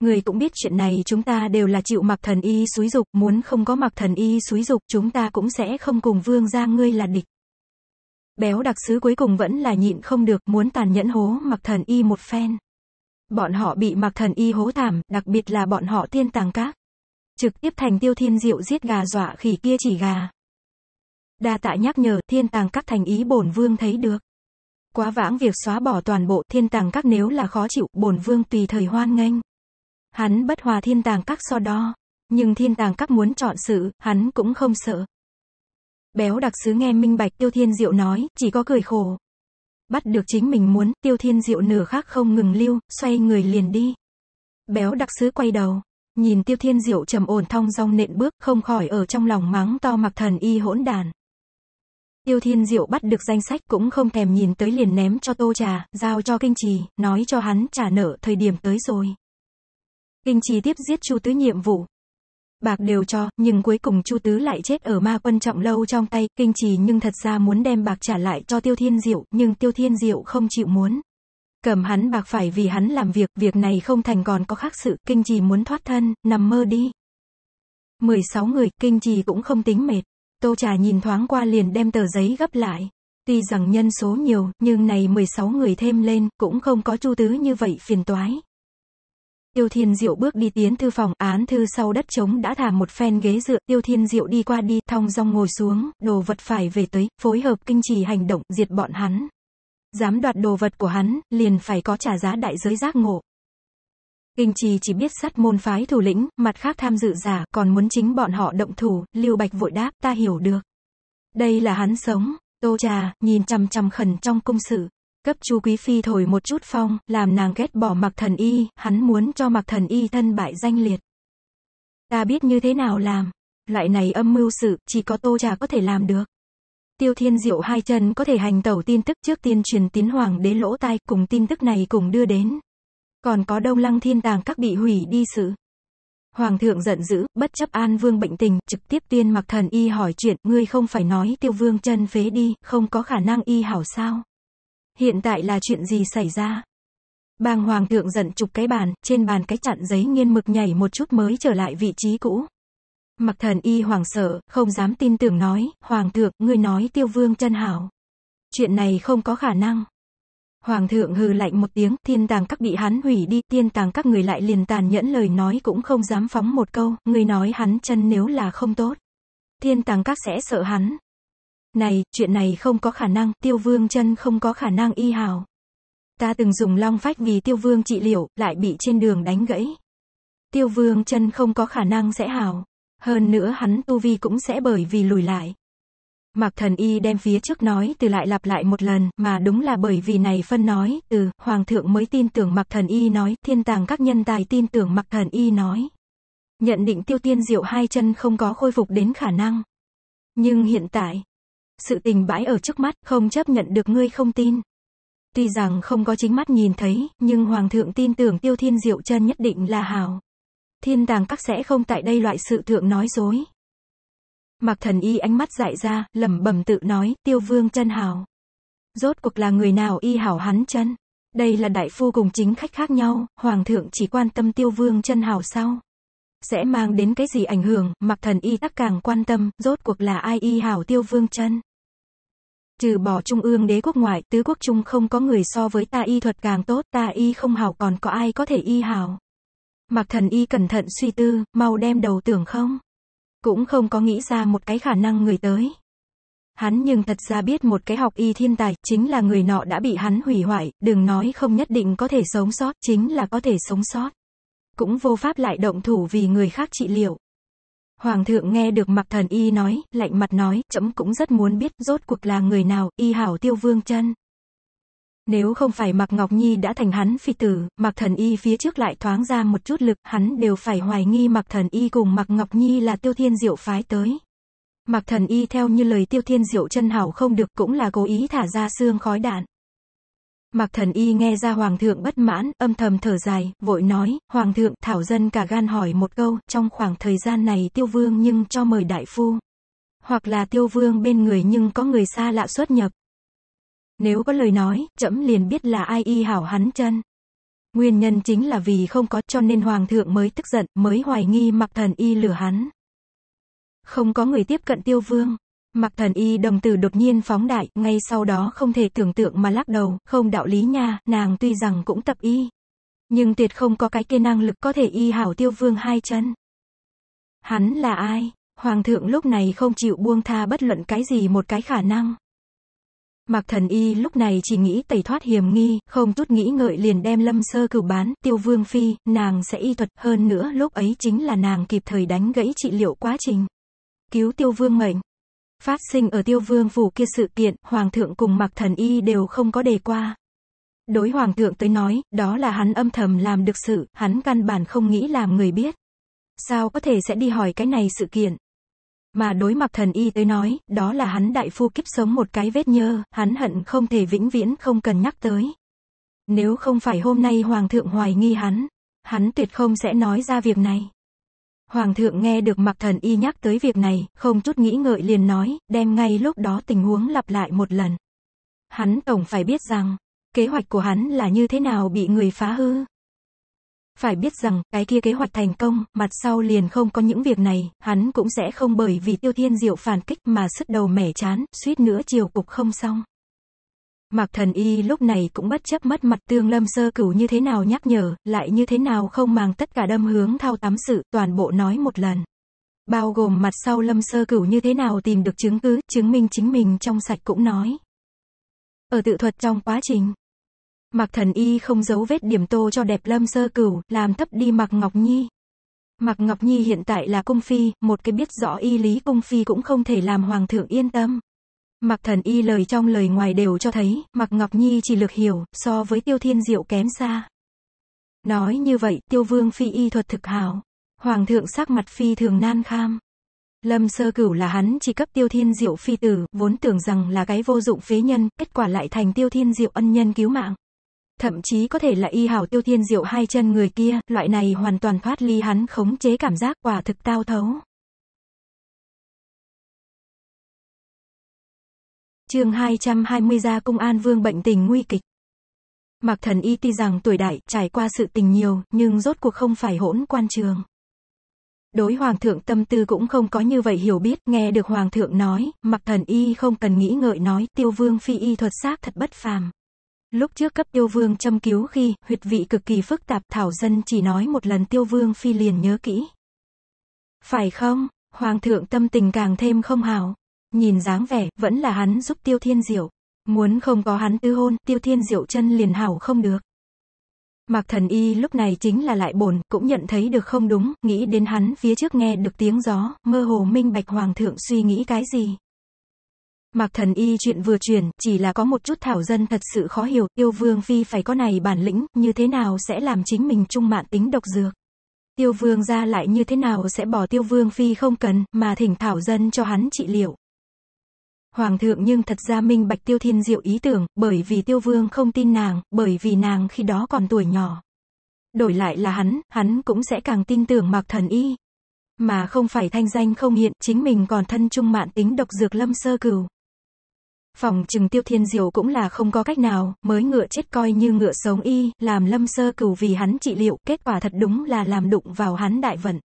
Người cũng biết chuyện này chúng ta đều là chịu mặc thần y suối dục, muốn không có mặc thần y suối dục chúng ta cũng sẽ không cùng vương gia ngươi là địch. Béo đặc sứ cuối cùng vẫn là nhịn không được muốn tàn nhẫn hố mặc thần y một phen. Bọn họ bị mặc thần y hố thảm, đặc biệt là bọn họ thiên tàng các. Trực tiếp thành tiêu thiên diệu giết gà dọa khỉ kia chỉ gà. Đa tạ nhắc nhở, thiên tàng các thành ý bổn vương thấy được. Quá vãng việc xóa bỏ toàn bộ thiên tàng các nếu là khó chịu, bổn vương tùy thời hoan nghênh. Hắn bất hòa thiên tàng các so đo. Nhưng thiên tàng các muốn chọn sự, hắn cũng không sợ. Béo đặc sứ nghe minh bạch tiêu thiên diệu nói, chỉ có cười khổ bắt được chính mình muốn, tiêu thiên diệu nửa khác không ngừng lưu, xoay người liền đi. Béo đặc sứ quay đầu, nhìn tiêu thiên diệu trầm ổn thong dong nện bước, không khỏi ở trong lòng mắng to mặc thần y hỗn đàn. Tiêu thiên diệu bắt được danh sách cũng không thèm nhìn tới liền ném cho tô trà, giao cho kinh trì, nói cho hắn trả nợ thời điểm tới rồi. Kinh trì tiếp giết chu tứ nhiệm vụ, bạc đều cho, nhưng cuối cùng Chu Tứ lại chết ở ma quân trọng lâu trong tay, kinh trì nhưng thật ra muốn đem bạc trả lại cho Tiêu Thiên Diệu, nhưng Tiêu Thiên Diệu không chịu muốn. Cầm hắn bạc phải vì hắn làm việc, việc này không thành còn có khác sự, kinh trì muốn thoát thân, nằm mơ đi. 16 người, kinh trì cũng không tính mệt. Tô Trà nhìn thoáng qua liền đem tờ giấy gấp lại. Tuy rằng nhân số nhiều, nhưng này 16 người thêm lên, cũng không có Chu Tứ như vậy phiền toái. Tiêu Thiên Diệu bước đi tiến thư phòng, án thư sau đất trống đã thả một phen ghế dựa, Tiêu Thiên Diệu đi qua đi, thong dong ngồi xuống, đồ vật phải về tới, phối hợp kinh trì hành động, diệt bọn hắn. Dám đoạt đồ vật của hắn, liền phải có trả giá đại giới giác ngộ. Kinh trì chỉ biết sát môn phái thủ lĩnh, mặt khác tham dự giả, còn muốn chính bọn họ động thủ, Lưu Bạch vội đáp, ta hiểu được. Đây là hắn sống, tô trà, nhìn chằm chằm khẩn trong công sự, Cấp chú quý phi thổi một chút phong, làm nàng ghét bỏ mặc thần y, hắn muốn cho mặc thần y thân bại danh liệt. Ta biết như thế nào làm. Loại này âm mưu sự, chỉ có tô trà có thể làm được. Tiêu thiên diệu hai chân có thể hành tẩu tin tức trước tiên truyền tín hoàng đế lỗ tai cùng tin tức này cùng đưa đến. Còn có đông lăng thiên tàng các bị hủy đi sự. Hoàng thượng giận dữ, bất chấp an vương bệnh tình, trực tiếp tiên mặc thần y hỏi chuyện, ngươi không phải nói tiêu vương chân phế đi, không có khả năng y hảo sao. Hiện tại là chuyện gì xảy ra? Bàng hoàng thượng giận chụp cái bàn, trên bàn cái chặn giấy nghiên mực nhảy một chút mới trở lại vị trí cũ. Mặc thần y hoàng sợ, không dám tin tưởng nói, hoàng thượng, ngươi nói tiêu vương chân hảo. Chuyện này không có khả năng. Hoàng thượng hừ lạnh một tiếng, thiên tàng các bị hắn hủy đi, thiên tàng các người lại liền tàn nhẫn lời nói cũng không dám phóng một câu, người nói hắn chân nếu là không tốt. Thiên tàng các sẽ sợ hắn, này, chuyện này không có khả năng, tiêu vương chân không có khả năng y hào. Ta từng dùng long phách vì tiêu vương trị liệu, lại bị trên đường đánh gãy. Tiêu vương chân không có khả năng sẽ hào. Hơn nữa hắn tu vi cũng sẽ bởi vì lùi lại. Mạc thần y đem phía trước nói từ lại lặp lại một lần, mà đúng là bởi vì này phân nói, từ, hoàng thượng mới tin tưởng mạc thần y nói, thiên tàng các nhân tài tin tưởng mạc thần y nói. Nhận định tiêu tiên diệu hai chân không có khôi phục đến khả năng. Nhưng hiện tại, sự tình bãi ở trước mắt, không chấp nhận được ngươi không tin. Tuy rằng không có chính mắt nhìn thấy, nhưng Hoàng thượng tin tưởng Tiêu Thiên Diệu chân nhất định là hào. Thiên tàng các sẽ không tại đây loại sự thượng nói dối. Mặc thần y ánh mắt dại ra, lẩm bẩm tự nói, tiêu vương chân hào. Rốt cuộc là người nào y hảo hắn chân? Đây là đại phu cùng chính khách khác nhau, hoàng thượng chỉ quan tâm tiêu vương chân hào sao? Sẽ mang đến cái gì ảnh hưởng, mặc thần y tắc càng quan tâm, rốt cuộc là ai y hảo tiêu vương chân? Trừ bỏ trung ương đế quốc ngoại, tứ quốc trung không có người so với ta y thuật càng tốt, ta y không hảo còn có ai có thể y hảo. Mặc thần y cẩn thận suy tư, mau đem đầu tưởng không. Cũng không có nghĩ ra một cái khả năng người tới. Hắn nhưng thật ra biết một cái học y thiên tài, chính là người nọ đã bị hắn hủy hoại, đừng nói không nhất định có thể sống sót, chính là có thể sống sót. Cũng vô pháp lại động thủ vì người khác trị liệu. Hoàng thượng nghe được mặc thần y nói, lạnh mặt nói, chấm cũng rất muốn biết rốt cuộc là người nào, y hảo tiêu vương chân. Nếu không phải Mặc Ngọc Nhi đã thành hắn phi tử, Mặc Thần Y phía trước lại thoáng ra một chút lực, hắn đều phải hoài nghi Mặc Thần Y cùng Mặc Ngọc Nhi là Tiêu Thiên Diệu phái tới. Mặc Thần Y theo như lời Tiêu Thiên Diệu chân hảo không được cũng là cố ý thả ra xương khói đạn. Mạc thần y nghe ra hoàng thượng bất mãn, âm thầm thở dài, vội nói, hoàng thượng, thảo dân cả gan hỏi một câu, trong khoảng thời gian này tiêu vương nhưng cho mời đại phu. Hoặc là tiêu vương bên người nhưng có người xa lạ xuất nhập. Nếu có lời nói, trẫm liền biết là ai y hảo hắn chân. Nguyên nhân chính là vì không có cho nên hoàng thượng mới tức giận, mới hoài nghi mặc thần y lửa hắn. Không có người tiếp cận tiêu vương, Mặc thần y đồng tử đột nhiên phóng đại, ngay sau đó không thể tưởng tượng mà lắc đầu, không đạo lý nha, nàng tuy rằng cũng tập y. Nhưng tuyệt không có cái kia năng lực có thể y hảo tiêu vương hai chân. Hắn là ai? Hoàng thượng lúc này không chịu buông tha bất luận cái gì một cái khả năng. Mạc thần y lúc này chỉ nghĩ tẩy thoát hiểm nghi, không chút nghĩ ngợi liền đem lâm sơ cửu bán, tiêu vương phi, nàng sẽ y thuật, hơn nữa lúc ấy chính là nàng kịp thời đánh gãy trị liệu quá trình. Cứu tiêu vương mệnh, Phát sinh ở tiêu vương phủ kia sự kiện, hoàng thượng cùng mặc thần y đều không có đề qua. Đối hoàng thượng tới nói, đó là hắn âm thầm làm được sự, hắn căn bản không nghĩ làm người biết. Sao có thể sẽ đi hỏi cái này sự kiện? Mà đối mặt thần y tới nói, đó là hắn đại phu kiếp sống một cái vết nhơ, hắn hận không thể vĩnh viễn không cần nhắc tới. Nếu không phải hôm nay hoàng thượng hoài nghi hắn, hắn tuyệt không sẽ nói ra việc này. Hoàng thượng nghe được mặc thần y nhắc tới việc này, không chút nghĩ ngợi liền nói, đem ngay lúc đó tình huống lặp lại một lần. Hắn tổng phải biết rằng, kế hoạch của hắn là như thế nào bị người phá hư. Phải biết rằng, cái kia kế hoạch thành công, mặt sau liền không có những việc này, hắn cũng sẽ không bởi vì tiêu thiên diệu phản kích mà sức đầu mẻ chán, suýt nữa chiều cục không xong. Mạc Thần Y lúc này cũng bất chấp mất mặt Tương Lâm Sơ Cửu như thế nào nhắc nhở, lại như thế nào không mang tất cả đâm hướng thao tắm sự, toàn bộ nói một lần. Bao gồm mặt sau Lâm Sơ Cửu như thế nào tìm được chứng cứ, chứng minh chính mình trong sạch cũng nói. Ở tự thuật trong quá trình, Mạc Thần Y không giấu vết điểm tô cho đẹp Lâm Sơ Cửu, làm thấp đi Mạc Ngọc Nhi. Mạc Ngọc Nhi hiện tại là cung phi, một cái biết rõ y lý cung phi cũng không thể làm hoàng thượng yên tâm mặc Thần Y lời trong lời ngoài đều cho thấy, mặc Ngọc Nhi chỉ lược hiểu, so với Tiêu Thiên Diệu kém xa. Nói như vậy, Tiêu Vương phi y thuật thực hảo. Hoàng thượng sắc mặt phi thường nan kham. Lâm sơ cửu là hắn chỉ cấp tiêu thiên diệu phi tử, vốn tưởng rằng là cái vô dụng phế nhân, kết quả lại thành tiêu thiên diệu ân nhân cứu mạng. Thậm chí có thể là y hảo tiêu thiên diệu hai chân người kia, loại này hoàn toàn thoát ly hắn khống chế cảm giác quả thực tao thấu. chương 220 gia công an vương bệnh tình nguy kịch. Mạc thần y ti rằng tuổi đại trải qua sự tình nhiều, nhưng rốt cuộc không phải hỗn quan trường. Đối hoàng thượng tâm tư cũng không có như vậy hiểu biết, nghe được hoàng thượng nói, mặc thần y không cần nghĩ ngợi nói, tiêu vương phi y thuật xác thật bất phàm. Lúc trước cấp tiêu vương châm cứu khi, huyệt vị cực kỳ phức tạp thảo dân chỉ nói một lần tiêu vương phi liền nhớ kỹ. Phải không, hoàng thượng tâm tình càng thêm không hảo. Nhìn dáng vẻ, vẫn là hắn giúp Tiêu Thiên Diệu. Muốn không có hắn tư hôn, Tiêu Thiên Diệu chân liền hảo không được. Mạc Thần Y lúc này chính là lại bồn cũng nhận thấy được không đúng, nghĩ đến hắn phía trước nghe được tiếng gió, mơ hồ minh bạch hoàng thượng suy nghĩ cái gì. Mạc Thần Y chuyện vừa truyền, chỉ là có một chút thảo dân thật sự khó hiểu, yêu vương phi phải có này bản lĩnh, như thế nào sẽ làm chính mình trung mạng tính độc dược. Tiêu vương ra lại như thế nào sẽ bỏ tiêu vương phi không cần, mà thỉnh thảo dân cho hắn trị liệu. Hoàng thượng nhưng thật ra minh bạch tiêu thiên diệu ý tưởng, bởi vì tiêu vương không tin nàng, bởi vì nàng khi đó còn tuổi nhỏ. Đổi lại là hắn, hắn cũng sẽ càng tin tưởng mặc thần y. Mà không phải thanh danh không hiện, chính mình còn thân trung mạn tính độc dược lâm sơ cửu. Phòng trừng tiêu thiên diệu cũng là không có cách nào, mới ngựa chết coi như ngựa sống y, làm lâm sơ cửu vì hắn trị liệu, kết quả thật đúng là làm đụng vào hắn đại vận.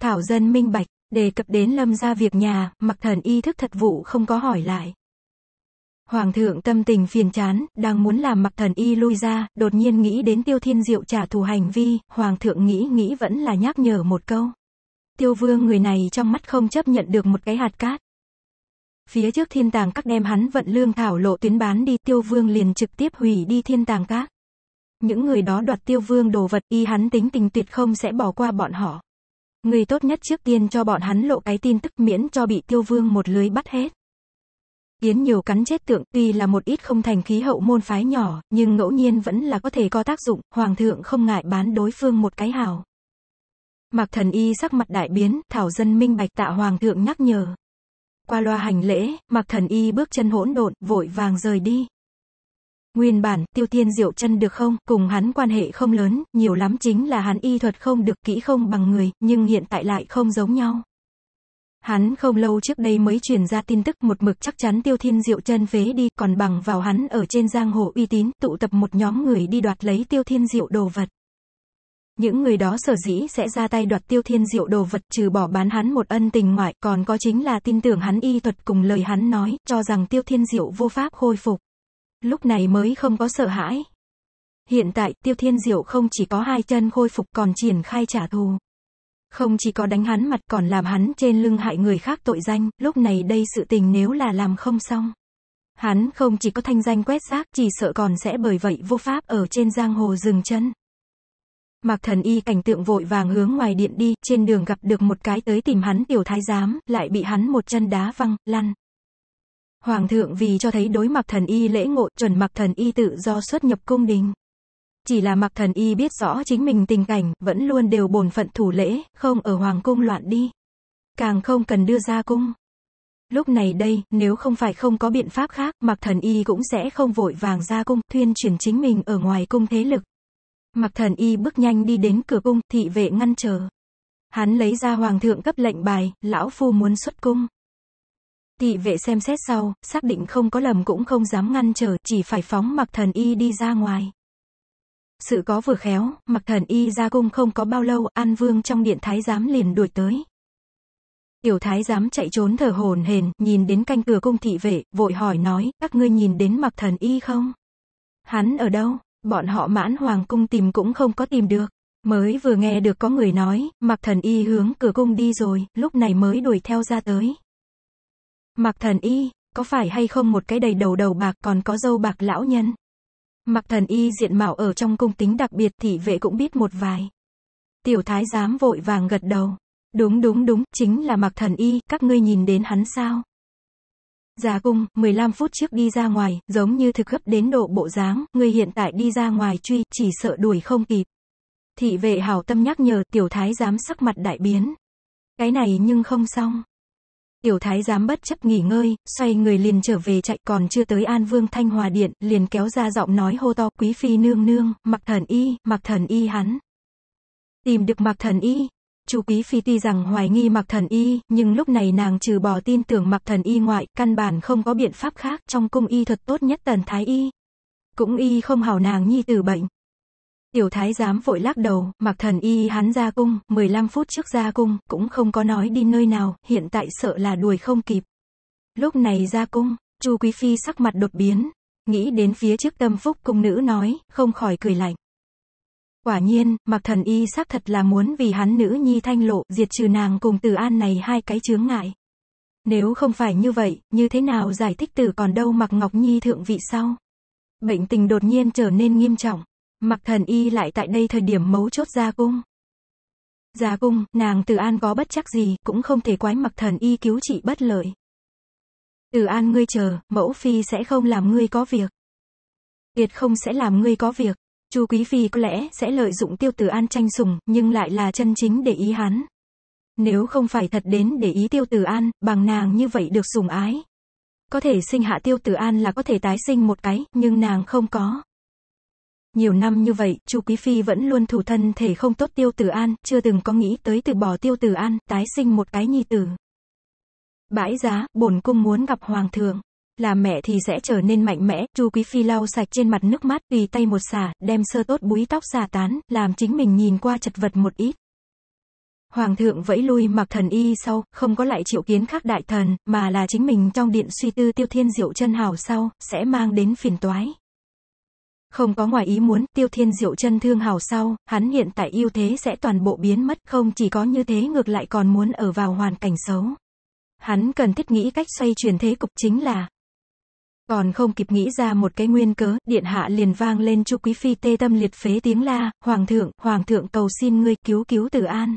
Thảo dân minh bạch, đề cập đến lâm ra việc nhà, mặc thần y thức thật vụ không có hỏi lại. Hoàng thượng tâm tình phiền chán, đang muốn làm mặc thần y lui ra, đột nhiên nghĩ đến tiêu thiên diệu trả thù hành vi, hoàng thượng nghĩ nghĩ vẫn là nhắc nhở một câu. Tiêu vương người này trong mắt không chấp nhận được một cái hạt cát. Phía trước thiên tàng các đem hắn vận lương thảo lộ tuyến bán đi, tiêu vương liền trực tiếp hủy đi thiên tàng các. Những người đó đoạt tiêu vương đồ vật y hắn tính tình tuyệt không sẽ bỏ qua bọn họ. Người tốt nhất trước tiên cho bọn hắn lộ cái tin tức miễn cho bị tiêu vương một lưới bắt hết. Yến nhiều cắn chết tượng, tuy là một ít không thành khí hậu môn phái nhỏ, nhưng ngẫu nhiên vẫn là có thể có tác dụng, hoàng thượng không ngại bán đối phương một cái hào. mặc thần y sắc mặt đại biến, thảo dân minh bạch tạ hoàng thượng nhắc nhở. Qua loa hành lễ, mặc thần y bước chân hỗn độn, vội vàng rời đi. Nguyên bản, Tiêu Thiên Diệu chân được không, cùng hắn quan hệ không lớn, nhiều lắm chính là hắn y thuật không được kỹ không bằng người, nhưng hiện tại lại không giống nhau. Hắn không lâu trước đây mới truyền ra tin tức một mực chắc chắn Tiêu Thiên Diệu chân phế đi, còn bằng vào hắn ở trên giang hồ uy tín, tụ tập một nhóm người đi đoạt lấy Tiêu Thiên Diệu đồ vật. Những người đó sở dĩ sẽ ra tay đoạt Tiêu Thiên Diệu đồ vật trừ bỏ bán hắn một ân tình ngoại, còn có chính là tin tưởng hắn y thuật cùng lời hắn nói, cho rằng Tiêu Thiên Diệu vô pháp khôi phục lúc này mới không có sợ hãi. Hiện tại, Tiêu Thiên Diệu không chỉ có hai chân khôi phục còn triển khai trả thù. Không chỉ có đánh hắn mặt còn làm hắn trên lưng hại người khác tội danh, lúc này đây sự tình nếu là làm không xong. Hắn không chỉ có thanh danh quét rác, chỉ sợ còn sẽ bởi vậy vô pháp ở trên giang hồ dừng chân. Mạc thần y cảnh tượng vội vàng hướng ngoài điện đi, trên đường gặp được một cái tới tìm hắn tiểu thái giám, lại bị hắn một chân đá văng, lăn. Hoàng thượng vì cho thấy đối mặc thần y lễ ngộ chuẩn mặc thần y tự do xuất nhập cung đình. Chỉ là mặc thần y biết rõ chính mình tình cảnh, vẫn luôn đều bổn phận thủ lễ, không ở hoàng cung loạn đi. Càng không cần đưa ra cung. Lúc này đây, nếu không phải không có biện pháp khác, mặc thần y cũng sẽ không vội vàng ra cung, thuyên chuyển chính mình ở ngoài cung thế lực. Mặc thần y bước nhanh đi đến cửa cung, thị vệ ngăn chờ. Hắn lấy ra hoàng thượng cấp lệnh bài, lão phu muốn xuất cung. Thị vệ xem xét sau, xác định không có lầm cũng không dám ngăn trở, chỉ phải phóng mặc thần y đi ra ngoài. Sự có vừa khéo, mặc thần y ra cung không có bao lâu, An Vương trong điện thái giám liền đuổi tới. Tiểu thái giám chạy trốn thở hồn hền, nhìn đến canh cửa cung thị vệ, vội hỏi nói, các ngươi nhìn đến mặc thần y không? Hắn ở đâu? Bọn họ mãn hoàng cung tìm cũng không có tìm được. Mới vừa nghe được có người nói, mặc thần y hướng cửa cung đi rồi, lúc này mới đuổi theo ra tới. Mạc thần y, có phải hay không một cái đầy đầu đầu bạc còn có dâu bạc lão nhân? Mạc thần y diện mạo ở trong cung tính đặc biệt thị vệ cũng biết một vài. Tiểu thái giám vội vàng gật đầu. Đúng đúng đúng, chính là Mạc thần y, các ngươi nhìn đến hắn sao? Già cung, 15 phút trước đi ra ngoài, giống như thực gấp đến độ bộ dáng, ngươi hiện tại đi ra ngoài truy, chỉ sợ đuổi không kịp. Thị vệ hảo tâm nhắc nhở tiểu thái giám sắc mặt đại biến. Cái này nhưng không xong. Tiểu thái giám bất chấp nghỉ ngơi, xoay người liền trở về chạy còn chưa tới An Vương Thanh Hòa Điện, liền kéo ra giọng nói hô to quý phi nương nương, mặc thần y, mặc thần y hắn. Tìm được mặc thần y, chú Quý Phi tuy rằng hoài nghi Mặc Thần Y, nhưng lúc này nàng trừ bỏ tin tưởng Mặc Thần Y ngoại, căn bản không có biện pháp khác trong cung y thuật tốt nhất Tần Thái Y. Cũng y không hảo nàng nhi tử bệnh. Tiểu thái giám vội lắc đầu, mặc thần y hắn ra cung, 15 phút trước ra cung, cũng không có nói đi nơi nào, hiện tại sợ là đuổi không kịp. Lúc này ra cung, Chu Quý Phi sắc mặt đột biến, nghĩ đến phía trước tâm phúc cung nữ nói, không khỏi cười lạnh. Quả nhiên, mặc thần y xác thật là muốn vì hắn nữ nhi thanh lộ, diệt trừ nàng cùng từ an này hai cái chướng ngại. Nếu không phải như vậy, như thế nào giải thích từ còn đâu mặc Ngọc Nhi thượng vị sau? Bệnh tình đột nhiên trở nên nghiêm trọng. Mặc thần y lại tại đây thời điểm mấu chốt ra cung. Ra cung, nàng Từ An có bất chắc gì, cũng không thể quái mặc thần y cứu trị bất lợi. Từ An ngươi chờ, mẫu phi sẽ không làm ngươi có việc. tiệt không sẽ làm ngươi có việc. Chu Quý Phi có lẽ sẽ lợi dụng tiêu tử an tranh sủng, nhưng lại là chân chính để ý hắn. Nếu không phải thật đến để ý tiêu tử an, bằng nàng như vậy được sủng ái. Có thể sinh hạ tiêu tử an là có thể tái sinh một cái, nhưng nàng không có. Nhiều năm như vậy, Chu Quý Phi vẫn luôn thủ thân thể không tốt Tiêu Tử An, chưa từng có nghĩ tới từ bỏ Tiêu Tử An, tái sinh một cái nhi tử. Bãi giá, bổn cung muốn gặp Hoàng thượng. Là mẹ thì sẽ trở nên mạnh mẽ, Chu Quý Phi lau sạch trên mặt nước mắt, tùy tay một xả, đem sơ tốt búi tóc xả tán, làm chính mình nhìn qua chật vật một ít. Hoàng thượng vẫy lui mặc thần y sau, không có lại triệu kiến khác đại thần, mà là chính mình trong điện suy tư tiêu thiên diệu chân hào sau, sẽ mang đến phiền toái. Không có ngoài ý muốn, tiêu thiên diệu chân thương hào sau, hắn hiện tại ưu thế sẽ toàn bộ biến mất, không chỉ có như thế ngược lại còn muốn ở vào hoàn cảnh xấu. Hắn cần thiết nghĩ cách xoay chuyển thế cục chính là còn không kịp nghĩ ra một cái nguyên cớ, điện hạ liền vang lên chu quý phi tê tâm liệt phế tiếng la, hoàng thượng, hoàng thượng cầu xin ngươi cứu cứu tử an.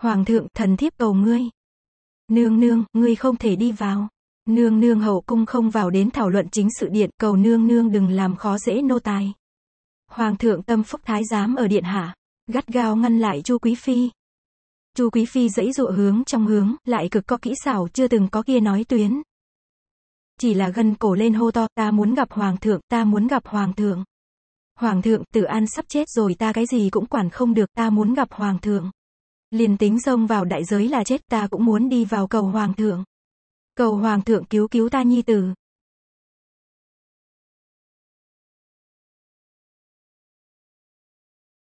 Hoàng thượng, thần thiếp cầu ngươi. Nương nương, ngươi không thể đi vào. Nương nương hậu cung không vào đến thảo luận chính sự điện, cầu nương nương đừng làm khó dễ nô tài. Hoàng thượng tâm phúc thái giám ở điện hạ, gắt gao ngăn lại Chu Quý Phi. Chu Quý Phi dãy dụa hướng trong hướng, lại cực có kỹ xảo chưa từng có kia nói tuyến. Chỉ là gân cổ lên hô to, ta muốn gặp Hoàng thượng, ta muốn gặp Hoàng thượng. Hoàng thượng, tử an sắp chết rồi ta cái gì cũng quản không được, ta muốn gặp Hoàng thượng. Liền tính xông vào đại giới là chết ta cũng muốn đi vào cầu Hoàng thượng cầu hoàng thượng cứu cứu ta nhi tử.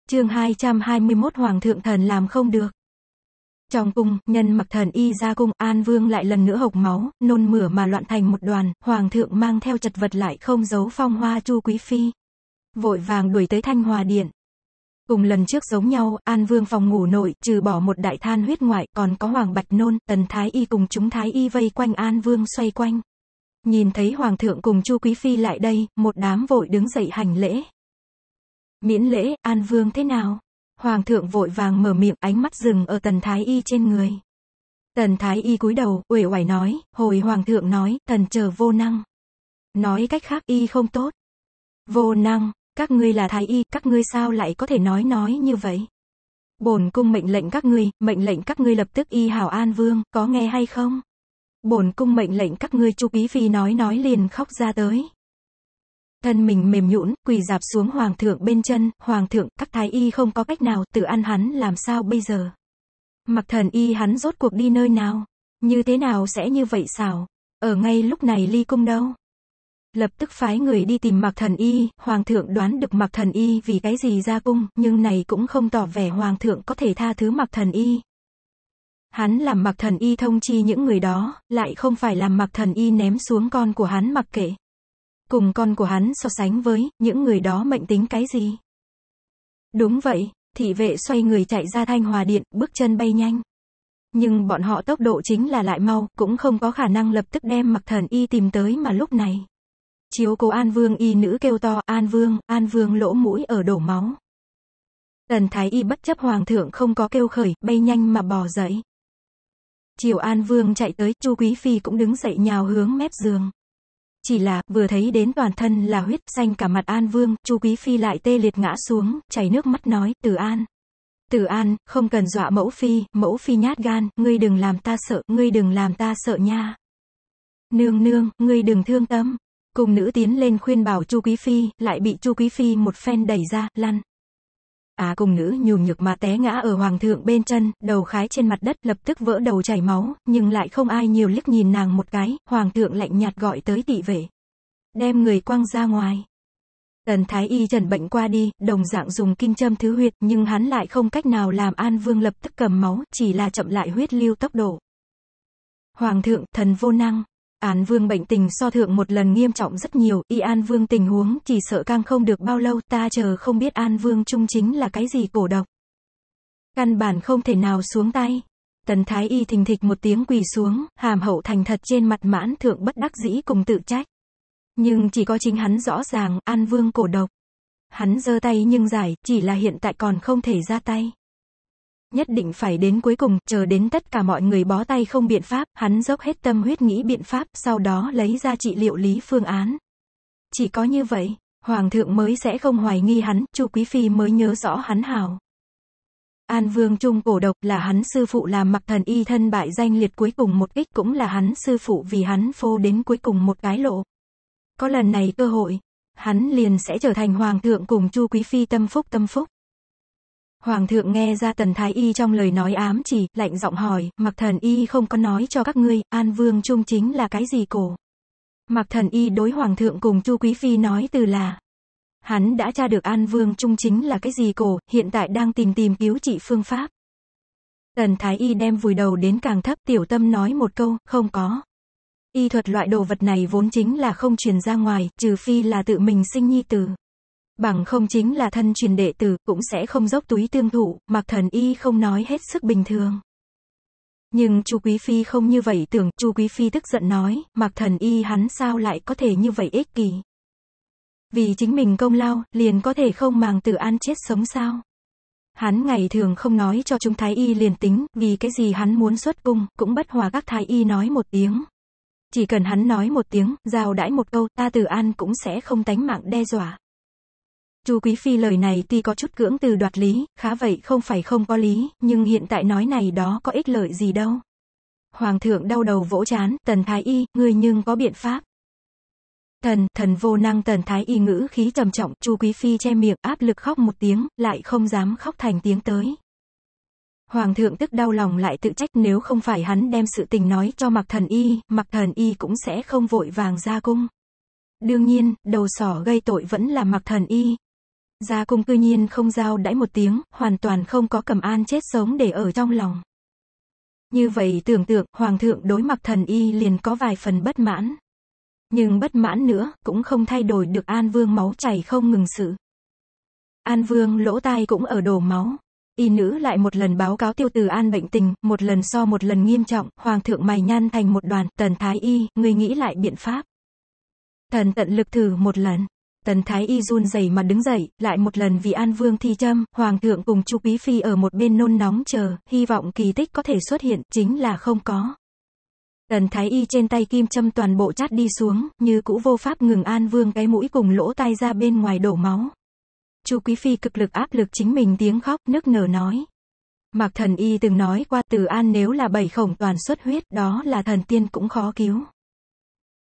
Chương 221 Hoàng thượng thần làm không được. Trong cung, nhân mặc thần y ra cung, An Vương lại lần nữa hộc máu, nôn mửa mà loạn thành một đoàn, Hoàng thượng mang theo chật vật lại không giấu phong hoa chu quý phi. Vội vàng đuổi tới Thanh Hòa Điện, Cùng lần trước giống nhau, An Vương phòng ngủ nội, trừ bỏ một đại than huyết ngoại, còn có Hoàng Bạch Nôn, Tần Thái Y cùng chúng Thái Y vây quanh An Vương xoay quanh. Nhìn thấy Hoàng thượng cùng Chu Quý Phi lại đây, một đám vội đứng dậy hành lễ. Miễn lễ, An Vương thế nào? Hoàng thượng vội vàng mở miệng ánh mắt dừng ở Tần Thái Y trên người. Tần Thái Y cúi đầu, uể oải nói, hồi Hoàng thượng nói, thần chờ vô năng. Nói cách khác y không tốt. Vô năng, các ngươi là thái y, các ngươi sao lại có thể nói nói như vậy? Bổn cung mệnh lệnh các ngươi, mệnh lệnh các ngươi lập tức y hảo an vương, có nghe hay không? Bổn cung mệnh lệnh các ngươi chu ý phi nói nói liền khóc ra tới. Thân mình mềm nhũn, quỳ dạp xuống hoàng thượng bên chân, hoàng thượng, các thái y không có cách nào, tự ăn hắn làm sao bây giờ? Mặc thần y hắn rốt cuộc đi nơi nào? Như thế nào sẽ như vậy sao? Ở ngay lúc này ly cung đâu? lập tức phái người đi tìm Mạc Thần Y, Hoàng thượng đoán được Mạc Thần Y vì cái gì ra cung, nhưng này cũng không tỏ vẻ Hoàng thượng có thể tha thứ Mạc Thần Y. Hắn làm Mạc Thần Y thông chi những người đó, lại không phải làm Mạc Thần Y ném xuống con của hắn mặc kệ. Cùng con của hắn so sánh với, những người đó mệnh tính cái gì? Đúng vậy, thị vệ xoay người chạy ra thanh hòa điện, bước chân bay nhanh. Nhưng bọn họ tốc độ chính là lại mau, cũng không có khả năng lập tức đem mặc thần y tìm tới mà lúc này. Chiếu cố An Vương y nữ kêu to, An Vương, An Vương lỗ mũi ở đổ máu. Tần Thái y bất chấp hoàng thượng không có kêu khởi, bay nhanh mà bò dậy. Triều An Vương chạy tới, Chu Quý Phi cũng đứng dậy nhào hướng mép giường. Chỉ là, vừa thấy đến toàn thân là huyết xanh cả mặt An Vương, Chu Quý Phi lại tê liệt ngã xuống, chảy nước mắt nói, từ An. từ An, không cần dọa mẫu phi, mẫu phi nhát gan, ngươi đừng làm ta sợ, ngươi đừng làm ta sợ nha. Nương nương, ngươi đừng thương tâm. Cung nữ tiến lên khuyên bảo Chu Quý Phi, lại bị Chu Quý Phi một phen đẩy ra, lăn. Á à, cung nữ nhùm nhược mà té ngã ở hoàng thượng bên chân, đầu khái trên mặt đất, lập tức vỡ đầu chảy máu, nhưng lại không ai nhiều liếc nhìn nàng một cái, hoàng thượng lạnh nhạt gọi tới tị vệ. Đem người quăng ra ngoài. Tần Thái Y trần bệnh qua đi, đồng dạng dùng kinh châm thứ huyệt, nhưng hắn lại không cách nào làm An Vương lập tức cầm máu, chỉ là chậm lại huyết lưu tốc độ. Hoàng thượng, thần vô năng. Án vương bệnh tình so thượng một lần nghiêm trọng rất nhiều, y an vương tình huống chỉ sợ càng không được bao lâu ta chờ không biết an vương trung chính là cái gì cổ độc. Căn bản không thể nào xuống tay. Tần thái y thình thịch một tiếng quỳ xuống, hàm hậu thành thật trên mặt mãn thượng bất đắc dĩ cùng tự trách. Nhưng chỉ có chính hắn rõ ràng, an vương cổ độc. Hắn giơ tay nhưng giải, chỉ là hiện tại còn không thể ra tay. Nhất định phải đến cuối cùng, chờ đến tất cả mọi người bó tay không biện pháp, hắn dốc hết tâm huyết nghĩ biện pháp, sau đó lấy ra trị liệu lý phương án. Chỉ có như vậy, Hoàng thượng mới sẽ không hoài nghi hắn, Chu Quý Phi mới nhớ rõ hắn hào. An Vương Trung cổ độc là hắn sư phụ làm mặc thần y thân bại danh liệt cuối cùng một ít cũng là hắn sư phụ vì hắn phô đến cuối cùng một cái lộ. Có lần này cơ hội, hắn liền sẽ trở thành hoàng thượng cùng Chu Quý Phi tâm phúc tâm phúc. Hoàng thượng nghe ra tần thái y trong lời nói ám chỉ, lạnh giọng hỏi, mặc thần y không có nói cho các ngươi, an vương trung chính là cái gì cổ. Mặc thần y đối hoàng thượng cùng chu quý phi nói từ là. Hắn đã tra được an vương trung chính là cái gì cổ, hiện tại đang tìm tìm cứu trị phương pháp. Tần thái y đem vùi đầu đến càng thấp, tiểu tâm nói một câu, không có. Y thuật loại đồ vật này vốn chính là không truyền ra ngoài, trừ phi là tự mình sinh nhi tử bằng không chính là thân truyền đệ tử, cũng sẽ không dốc túi tương thụ, mặc thần y không nói hết sức bình thường. Nhưng chu Quý Phi không như vậy tưởng, chu Quý Phi tức giận nói, mặc thần y hắn sao lại có thể như vậy ích kỷ. Vì chính mình công lao, liền có thể không màng tử an chết sống sao. Hắn ngày thường không nói cho chúng thái y liền tính, vì cái gì hắn muốn xuất cung, cũng bất hòa các thái y nói một tiếng. Chỉ cần hắn nói một tiếng, giao đãi một câu, ta tử an cũng sẽ không tánh mạng đe dọa. Chu Quý Phi lời này tuy có chút cưỡng từ đoạt lý, khá vậy không phải không có lý, nhưng hiện tại nói này đó có ích lợi gì đâu. Hoàng thượng đau đầu vỗ chán, tần thái y, ngươi nhưng có biện pháp. Thần, thần vô năng tần thái y ngữ khí trầm trọng, Chu Quý Phi che miệng áp lực khóc một tiếng, lại không dám khóc thành tiếng tới. Hoàng thượng tức đau lòng lại tự trách nếu không phải hắn đem sự tình nói cho mặc thần y, mặc thần y cũng sẽ không vội vàng ra cung. Đương nhiên, đầu sỏ gây tội vẫn là mặc thần y, Gia cung cư nhiên không giao đãi một tiếng, hoàn toàn không có cầm an chết sống để ở trong lòng. Như vậy tưởng tượng, hoàng thượng đối mặt thần y liền có vài phần bất mãn. Nhưng bất mãn nữa, cũng không thay đổi được An Vương máu chảy không ngừng sự. An Vương lỗ tai cũng ở đổ máu. Y nữ lại một lần báo cáo tiêu từ an bệnh tình, một lần so một lần nghiêm trọng, hoàng thượng mày nhăn thành một đoàn, tần thái y, người nghĩ lại biện pháp. Thần tận lực thử một lần, Tần Thái Y run rẩy mà đứng dậy, lại một lần vì An Vương thi châm, Hoàng thượng cùng Chu Quý Phi ở một bên nôn nóng chờ, hy vọng kỳ tích có thể xuất hiện, chính là không có. Tần Thái Y trên tay kim châm toàn bộ chát đi xuống, như cũ vô pháp ngừng An Vương cái mũi cùng lỗ tai ra bên ngoài đổ máu. Chu Quý Phi cực lực áp lực chính mình tiếng khóc, nức nở nói. Mạc thần y từng nói qua từ an nếu là bảy khổng toàn xuất huyết, đó là thần tiên cũng khó cứu.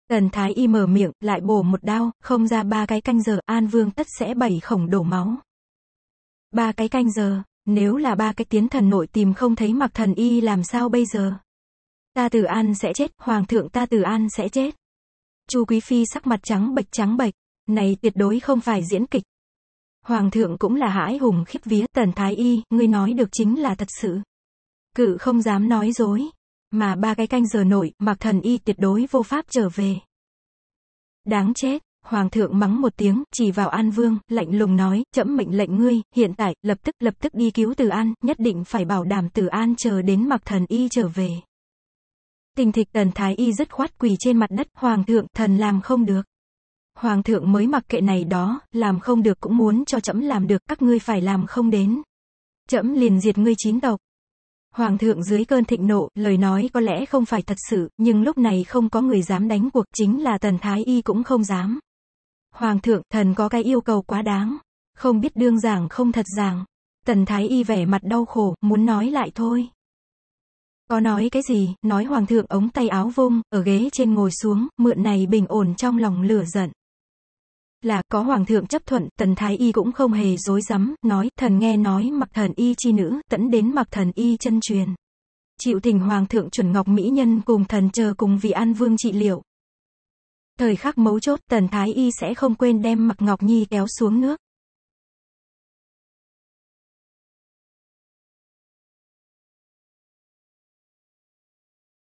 Tần Thái Y mở miệng, lại bổ một đao, không ra ba cái canh giờ, An Vương tất sẽ bảy khổng đổ máu. Ba cái canh giờ, nếu là ba cái tiến thần nội tìm không thấy mặc thần y làm sao bây giờ? Ta Tử An sẽ chết, Hoàng thượng ta Tử An sẽ chết. Chu Quý Phi sắc mặt trắng bệch trắng bệch, này tuyệt đối không phải diễn kịch. Hoàng thượng cũng là hãi hùng khiếp vía, Tần Thái Y, ngươi nói được chính là thật sự. Cự không dám nói dối, mà ba cái canh giờ nội mặc thần y tuyệt đối vô pháp trở về. Đáng chết, hoàng thượng mắng một tiếng, chỉ vào An Vương, lạnh lùng nói, chậm mệnh lệnh ngươi, hiện tại, lập tức, lập tức đi cứu Từ An, nhất định phải bảo đảm Từ An chờ đến mặc thần y trở về. Tình thịch tần thái y rất khoát quỳ trên mặt đất, hoàng thượng, thần làm không được. Hoàng thượng mới mặc kệ này đó, làm không được cũng muốn cho chậm làm được, các ngươi phải làm không đến. Chậm liền diệt ngươi chín tộc. Hoàng thượng dưới cơn thịnh nộ, lời nói có lẽ không phải thật sự, nhưng lúc này không có người dám đánh cuộc, chính là tần thái y cũng không dám. Hoàng thượng, thần có cái yêu cầu quá đáng. Không biết đương giảng không thật giảng. Tần thái y vẻ mặt đau khổ, muốn nói lại thôi. Có nói cái gì, nói hoàng thượng ống tay áo vung, ở ghế trên ngồi xuống, mượn này bình ổn trong lòng lửa giận là có hoàng thượng chấp thuận, tần thái y cũng không hề dối rắm nói, thần nghe nói mặc thần y chi nữ, tẫn đến mặc thần y chân truyền. Chịu thỉnh hoàng thượng chuẩn ngọc mỹ nhân cùng thần chờ cùng vị an vương trị liệu. Thời khắc mấu chốt, tần thái y sẽ không quên đem mặc ngọc nhi kéo xuống nước.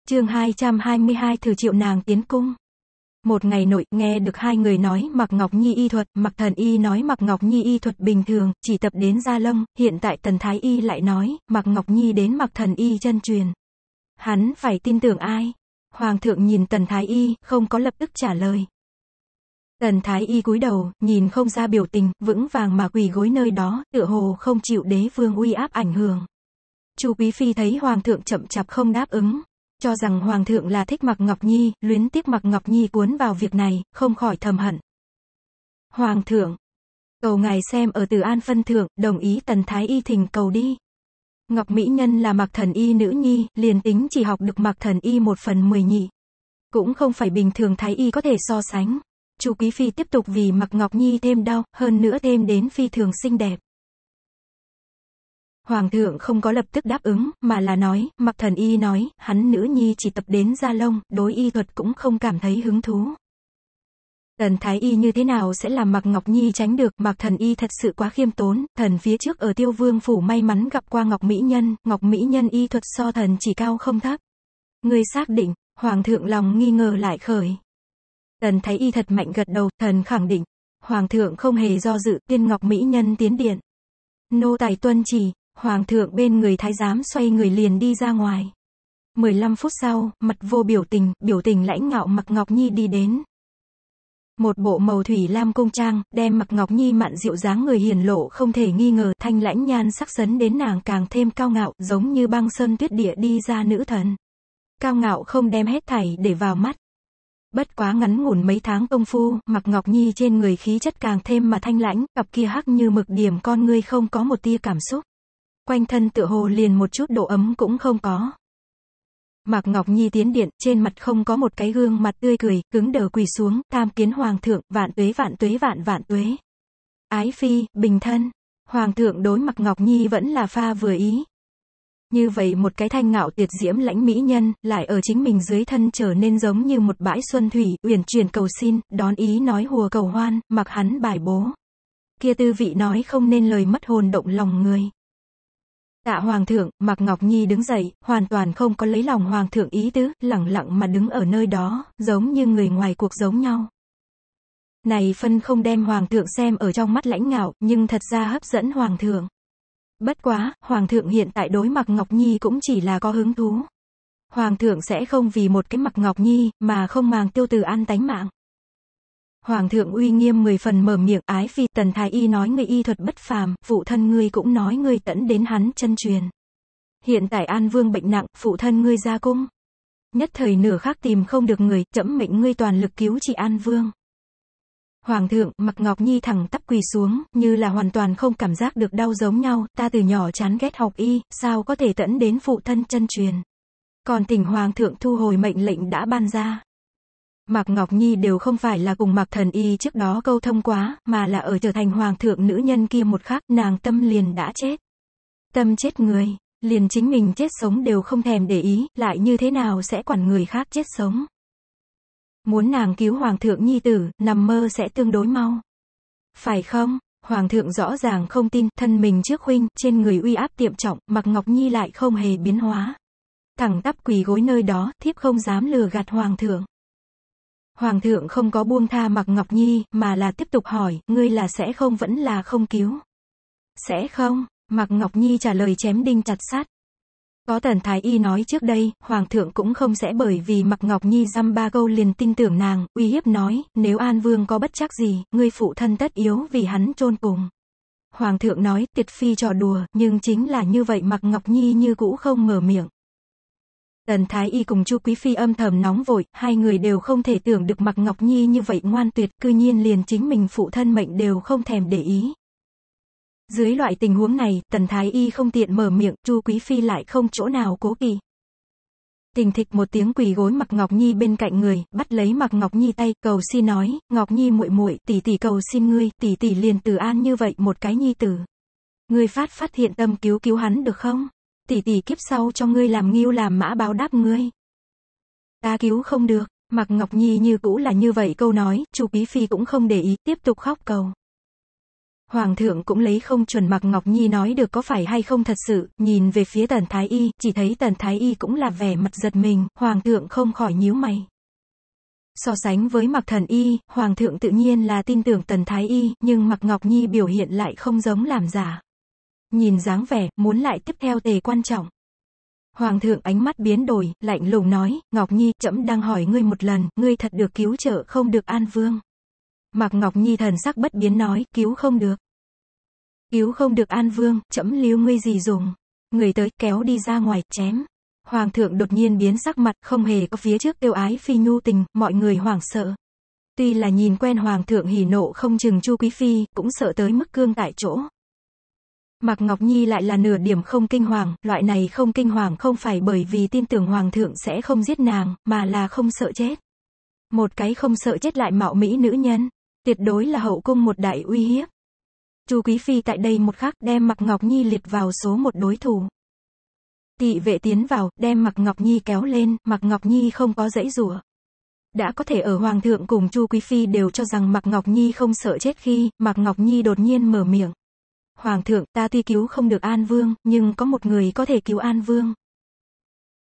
chương 222 thử triệu nàng tiến cung. Một ngày nội nghe được hai người nói mặc Ngọc Nhi y thuật, mặc Thần Y nói mặc Ngọc Nhi y thuật bình thường, chỉ tập đến Gia Lâm, hiện tại Tần Thái Y lại nói mặc Ngọc Nhi đến mặc Thần Y chân truyền. Hắn phải tin tưởng ai? Hoàng thượng nhìn Tần Thái Y, không có lập tức trả lời. Tần Thái Y cúi đầu, nhìn không ra biểu tình, vững vàng mà quỳ gối nơi đó, tựa hồ không chịu đế vương uy áp ảnh hưởng. Chu Quý Phi thấy Hoàng thượng chậm chạp không đáp ứng, cho rằng Hoàng thượng là thích mặc Ngọc Nhi, luyến tiếc mặc Ngọc Nhi cuốn vào việc này, không khỏi thầm hận. Hoàng thượng, cầu ngài xem ở từ an phân thượng, đồng ý tần thái y thỉnh cầu đi. Ngọc Mỹ Nhân là mặc thần y nữ nhi, liền tính chỉ học được mặc thần y một phần mười nhị. Cũng không phải bình thường thái y có thể so sánh. Chu Quý Phi tiếp tục vì mặc Ngọc Nhi thêm đau, hơn nữa thêm đến phi thường xinh đẹp. Hoàng thượng không có lập tức đáp ứng, mà là nói, mặc thần y nói, hắn nữ nhi chỉ tập đến gia lông, đối y thuật cũng không cảm thấy hứng thú. Tần Thái Y như thế nào sẽ làm Mặc Ngọc Nhi tránh được, Mặc Thần Y thật sự quá khiêm tốn, thần phía trước ở Tiêu Vương Phủ may mắn gặp qua Ngọc Mỹ Nhân, Ngọc Mỹ Nhân y thuật so thần chỉ cao không thấp. Người xác định, Hoàng thượng lòng nghi ngờ lại khởi. Tần Thái Y thật mạnh gật đầu, thần khẳng định, Hoàng thượng không hề do dự, tiên Ngọc Mỹ Nhân tiến điện. Nô Tài Tuân chỉ, Hoàng thượng bên người thái giám xoay người liền đi ra ngoài. 15 phút sau, mặt vô biểu tình, biểu tình lãnh ngạo mặc Ngọc Nhi đi đến. Một bộ màu thủy lam công trang, đem mặc Ngọc Nhi mặn dịu dáng người hiền lộ không thể nghi ngờ, thanh lãnh nhan sắc sấn đến nàng càng thêm cao ngạo, giống như băng sơn tuyết địa đi ra nữ thần. Cao ngạo không đem hết thảy để vào mắt. Bất quá ngắn ngủn mấy tháng công phu, mặc Ngọc Nhi trên người khí chất càng thêm mà thanh lãnh, cặp kia hắc như mực điểm con ngươi không có một tia cảm xúc quanh thân tựa hồ liền một chút độ ấm cũng không có. Mạc Ngọc Nhi tiến điện, trên mặt không có một cái gương mặt tươi cười, cứng đờ quỳ xuống, tham kiến hoàng thượng, vạn tuế vạn tuế vạn vạn tuế. Ái phi, bình thân, hoàng thượng đối Mạc Ngọc Nhi vẫn là pha vừa ý. Như vậy một cái thanh ngạo tuyệt diễm lãnh mỹ nhân, lại ở chính mình dưới thân trở nên giống như một bãi xuân thủy, uyển chuyển cầu xin, đón ý nói hùa cầu hoan, mặc hắn bài bố. Kia tư vị nói không nên lời mất hồn động lòng người. Tạ Hoàng thượng, Mạc Ngọc Nhi đứng dậy, hoàn toàn không có lấy lòng Hoàng thượng ý tứ, lẳng lặng mà đứng ở nơi đó, giống như người ngoài cuộc giống nhau. Này phân không đem Hoàng thượng xem ở trong mắt lãnh ngạo, nhưng thật ra hấp dẫn Hoàng thượng. Bất quá, Hoàng thượng hiện tại đối Mạc Ngọc Nhi cũng chỉ là có hứng thú. Hoàng thượng sẽ không vì một cái Mạc Ngọc Nhi, mà không màng tiêu từ an tánh mạng. Hoàng thượng uy nghiêm mười phần mở miệng ái phi tần thái y nói người y thuật bất phàm, phụ thân ngươi cũng nói ngươi tẫn đến hắn chân truyền. Hiện tại An Vương bệnh nặng, phụ thân ngươi ra cung. Nhất thời nửa khác tìm không được người, chậm mệnh ngươi toàn lực cứu trị An Vương. Hoàng thượng, mặc Ngọc Nhi thẳng tắp quỳ xuống, như là hoàn toàn không cảm giác được đau giống nhau, ta từ nhỏ chán ghét học y, sao có thể tẫn đến phụ thân chân truyền. Còn tình Hoàng thượng thu hồi mệnh lệnh đã ban ra. Mạc Ngọc Nhi đều không phải là cùng Mạc Thần Y trước đó câu thông quá, mà là ở trở thành hoàng thượng nữ nhân kia một khắc, nàng tâm liền đã chết. Tâm chết người, liền chính mình chết sống đều không thèm để ý, lại như thế nào sẽ quản người khác chết sống. Muốn nàng cứu hoàng thượng nhi tử, nằm mơ sẽ tương đối mau. Phải không? Hoàng thượng rõ ràng không tin, thân mình trước huynh, trên người uy áp tiệm trọng, Mạc Ngọc Nhi lại không hề biến hóa. Thẳng tắp quỳ gối nơi đó, thiếp không dám lừa gạt hoàng thượng. Hoàng thượng không có buông tha mặc Ngọc Nhi, mà là tiếp tục hỏi, ngươi là sẽ không vẫn là không cứu. Sẽ không, mặc Ngọc Nhi trả lời chém đinh chặt sát. Có tần thái y nói trước đây, hoàng thượng cũng không sẽ bởi vì mặc Ngọc Nhi dăm ba câu liền tin tưởng nàng, uy hiếp nói, nếu An Vương có bất chắc gì, ngươi phụ thân tất yếu vì hắn trôn cùng. Hoàng thượng nói, tiệt phi trò đùa, nhưng chính là như vậy mặc Ngọc Nhi như cũ không mở miệng. Tần Thái Y cùng Chu Quý Phi âm thầm nóng vội, hai người đều không thể tưởng được Mạc Ngọc Nhi như vậy ngoan tuyệt, cư nhiên liền chính mình phụ thân mệnh đều không thèm để ý. Dưới loại tình huống này, Tần Thái Y không tiện mở miệng, Chu Quý Phi lại không chỗ nào cố kỳ. Tình thịch một tiếng quỳ gối Mạc Ngọc Nhi bên cạnh người, bắt lấy Mạc Ngọc Nhi tay, cầu xin nói, Ngọc Nhi muội muội, tỷ tỷ cầu xin ngươi, tỷ tỷ liền từ an như vậy một cái nhi tử. Ngươi phát phát hiện tâm cứu cứu hắn được không? tỷ tỷ kiếp sau cho ngươi làm nghiêu làm mã báo đáp ngươi. Ta cứu không được, mặc Ngọc Nhi như cũ là như vậy câu nói, chủ Quý Phi cũng không để ý, tiếp tục khóc cầu. Hoàng thượng cũng lấy không chuẩn mặc Ngọc Nhi nói được có phải hay không thật sự, nhìn về phía Tần Thái Y, chỉ thấy Tần Thái Y cũng là vẻ mặt giật mình, Hoàng thượng không khỏi nhíu mày. So sánh với mặc Thần Y, Hoàng thượng tự nhiên là tin tưởng Tần Thái Y, nhưng mặc Ngọc Nhi biểu hiện lại không giống làm giả. Nhìn dáng vẻ, muốn lại tiếp theo tề quan trọng. Hoàng thượng ánh mắt biến đổi, lạnh lùng nói, Ngọc Nhi, trẫm đang hỏi ngươi một lần, ngươi thật được cứu trợ không được an vương. mặc Ngọc Nhi thần sắc bất biến nói, cứu không được. Cứu không được an vương, trẫm liêu ngươi gì dùng. Người tới, kéo đi ra ngoài, chém. Hoàng thượng đột nhiên biến sắc mặt, không hề có phía trước tiêu ái phi nhu tình, mọi người hoảng sợ. Tuy là nhìn quen hoàng thượng hỉ nộ không chừng chu quý phi, cũng sợ tới mức cương tại chỗ. Mạc Ngọc Nhi lại là nửa điểm không kinh hoàng, loại này không kinh hoàng không phải bởi vì tin tưởng Hoàng thượng sẽ không giết nàng, mà là không sợ chết. Một cái không sợ chết lại mạo mỹ nữ nhân, tuyệt đối là hậu cung một đại uy hiếp. Chu Quý Phi tại đây một khắc đem Mạc Ngọc Nhi liệt vào số một đối thủ. Tị vệ tiến vào, đem Mạc Ngọc Nhi kéo lên, Mạc Ngọc Nhi không có dãy rùa Đã có thể ở Hoàng thượng cùng Chu Quý Phi đều cho rằng Mạc Ngọc Nhi không sợ chết khi, Mạc Ngọc Nhi đột nhiên mở miệng. Hoàng thượng, ta tuy cứu không được An Vương, nhưng có một người có thể cứu An Vương.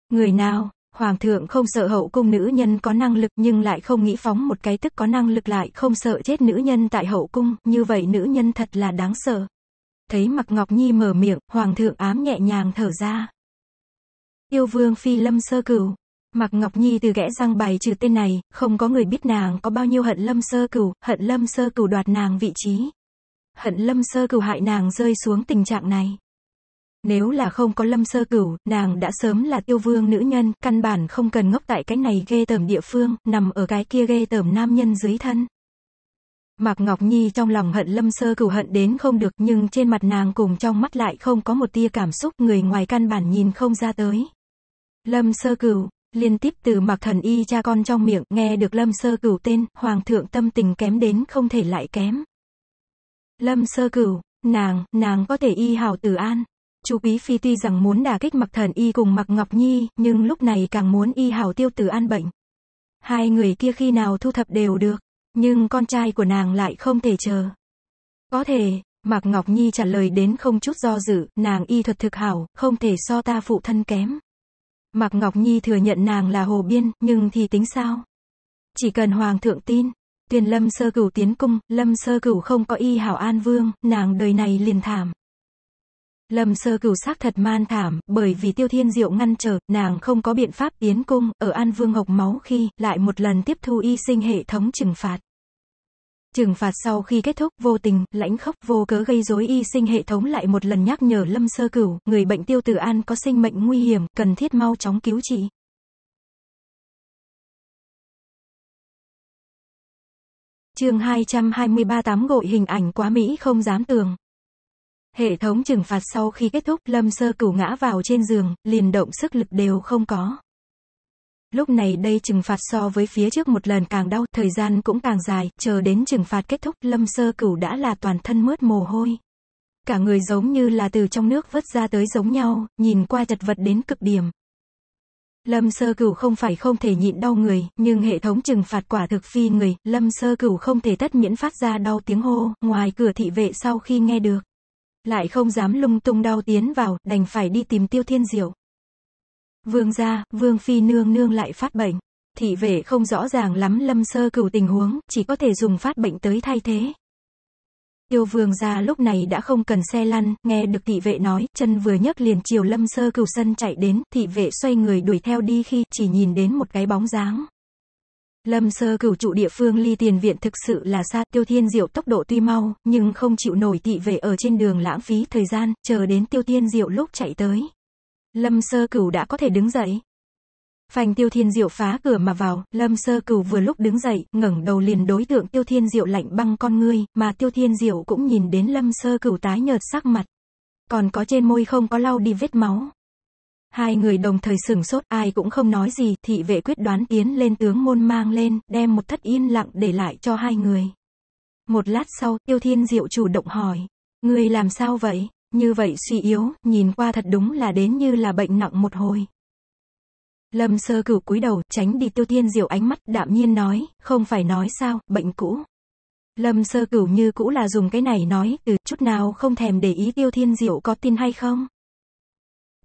Người nào? Hoàng thượng không sợ hậu cung nữ nhân có năng lực nhưng lại không nghĩ phóng một cái tức có năng lực lại không sợ chết nữ nhân tại hậu cung, như vậy nữ nhân thật là đáng sợ. Thấy mặc Ngọc Nhi mở miệng, Hoàng thượng ám nhẹ nhàng thở ra. Yêu vương phi lâm sơ cửu. Mạc Ngọc Nhi từ ghẽ răng bày trừ tên này, không có người biết nàng có bao nhiêu hận lâm sơ cửu, hận lâm sơ cửu đoạt nàng vị trí, Hận lâm sơ cửu hại nàng rơi xuống tình trạng này. Nếu là không có lâm sơ cửu, nàng đã sớm là tiêu vương nữ nhân, căn bản không cần ngốc tại cái này ghê tởm địa phương, nằm ở cái kia ghê tởm nam nhân dưới thân. Mạc Ngọc Nhi trong lòng hận lâm sơ cửu hận đến không được nhưng trên mặt nàng cùng trong mắt lại không có một tia cảm xúc người ngoài căn bản nhìn không ra tới. Lâm sơ cửu, liên tiếp từ Mạc Thần Y cha con trong miệng nghe được lâm sơ cửu tên, hoàng thượng tâm tình kém đến không thể lại kém. Lâm sơ cửu, nàng, nàng có thể y hảo tử an. Chú Bí Phi tuy rằng muốn đả kích mặc thần y cùng mặc Ngọc Nhi, nhưng lúc này càng muốn y hảo tiêu tử an bệnh. Hai người kia khi nào thu thập đều được, nhưng con trai của nàng lại không thể chờ. Có thể, mặc Ngọc Nhi trả lời đến không chút do dự, nàng y thuật thực hảo, không thể so ta phụ thân kém. mặc Ngọc Nhi thừa nhận nàng là hồ biên, nhưng thì tính sao? Chỉ cần Hoàng thượng tin, Tiền lâm sơ cửu tiến cung, lâm sơ cửu không có y hảo an vương, nàng đời này liền thảm. Lâm sơ cửu xác thật man thảm, bởi vì tiêu thiên diệu ngăn trở, nàng không có biện pháp tiến cung, ở an vương ngọc máu khi, lại một lần tiếp thu y sinh hệ thống trừng phạt. Trừng phạt sau khi kết thúc, vô tình, lãnh khốc, vô cớ gây rối y sinh hệ thống lại một lần nhắc nhở lâm sơ cửu, người bệnh tiêu tử an có sinh mệnh nguy hiểm, cần thiết mau chóng cứu trị. chương 223 tám gội hình ảnh quá Mỹ không dám tường. Hệ thống trừng phạt sau khi kết thúc lâm sơ cửu ngã vào trên giường, liền động sức lực đều không có. Lúc này đây trừng phạt so với phía trước một lần càng đau, thời gian cũng càng dài, chờ đến trừng phạt kết thúc lâm sơ cửu đã là toàn thân mướt mồ hôi. Cả người giống như là từ trong nước vớt ra tới giống nhau, nhìn qua chật vật đến cực điểm. Lâm Sơ Cửu không phải không thể nhịn đau người, nhưng hệ thống trừng phạt quả thực phi người, Lâm Sơ Cửu không thể tất miễn phát ra đau tiếng hô, ngoài cửa thị vệ sau khi nghe được. Lại không dám lung tung đau tiến vào, đành phải đi tìm Tiêu Thiên Diệu. Vương gia, Vương Phi nương nương lại phát bệnh. Thị vệ không rõ ràng lắm Lâm Sơ Cửu tình huống, chỉ có thể dùng phát bệnh tới thay thế tiêu vương gia lúc này đã không cần xe lăn, nghe được thị vệ nói, chân vừa nhấc liền chiều lâm sơ cửu sân chạy đến, thị vệ xoay người đuổi theo đi khi chỉ nhìn đến một cái bóng dáng. Lâm sơ cửu trụ địa phương ly tiền viện thực sự là xa, tiêu thiên diệu tốc độ tuy mau, nhưng không chịu nổi thị vệ ở trên đường lãng phí thời gian, chờ đến tiêu thiên diệu lúc chạy tới. Lâm sơ cửu đã có thể đứng dậy, Phanh Tiêu Thiên Diệu phá cửa mà vào, Lâm Sơ Cửu vừa lúc đứng dậy, ngẩng đầu liền đối tượng Tiêu Thiên Diệu lạnh băng con ngươi, mà Tiêu Thiên Diệu cũng nhìn đến Lâm Sơ Cửu tái nhợt sắc mặt. Còn có trên môi không có lau đi vết máu. Hai người đồng thời sừng sốt, ai cũng không nói gì, thị vệ quyết đoán tiến lên tướng môn mang lên, đem một thất yên lặng để lại cho hai người. Một lát sau, Tiêu Thiên Diệu chủ động hỏi, người làm sao vậy? Như vậy suy yếu, nhìn qua thật đúng là đến như là bệnh nặng một hồi. Lâm sơ cửu cúi đầu, tránh đi tiêu thiên diệu ánh mắt, đạm nhiên nói, không phải nói sao, bệnh cũ. Lâm sơ cửu như cũ là dùng cái này nói, từ chút nào không thèm để ý tiêu thiên diệu có tin hay không.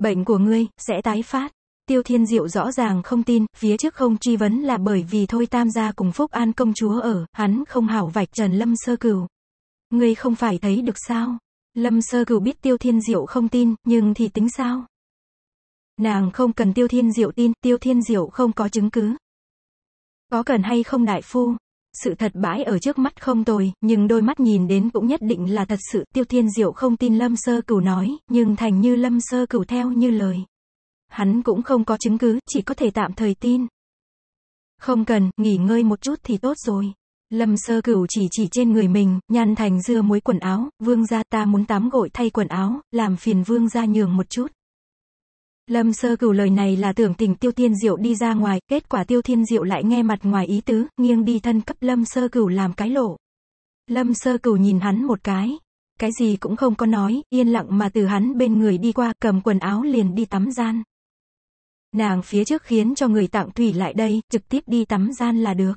Bệnh của ngươi, sẽ tái phát. Tiêu thiên diệu rõ ràng không tin, phía trước không truy vấn là bởi vì thôi tam gia cùng Phúc An công chúa ở, hắn không hảo vạch trần lâm sơ cửu. Ngươi không phải thấy được sao? Lâm sơ cửu biết tiêu thiên diệu không tin, nhưng thì tính sao? Nàng không cần tiêu thiên diệu tin, tiêu thiên diệu không có chứng cứ. Có cần hay không đại phu? Sự thật bãi ở trước mắt không tồi, nhưng đôi mắt nhìn đến cũng nhất định là thật sự. Tiêu thiên diệu không tin lâm sơ cửu nói, nhưng thành như lâm sơ cửu theo như lời. Hắn cũng không có chứng cứ, chỉ có thể tạm thời tin. Không cần, nghỉ ngơi một chút thì tốt rồi. Lâm sơ cửu chỉ chỉ trên người mình, nhăn thành dưa muối quần áo, vương gia ta muốn tắm gội thay quần áo, làm phiền vương gia nhường một chút. Lâm sơ cửu lời này là tưởng tình tiêu thiên diệu đi ra ngoài, kết quả tiêu thiên diệu lại nghe mặt ngoài ý tứ, nghiêng đi thân cấp lâm sơ cửu làm cái lộ. Lâm sơ cửu nhìn hắn một cái, cái gì cũng không có nói, yên lặng mà từ hắn bên người đi qua, cầm quần áo liền đi tắm gian. Nàng phía trước khiến cho người tặng thủy lại đây, trực tiếp đi tắm gian là được.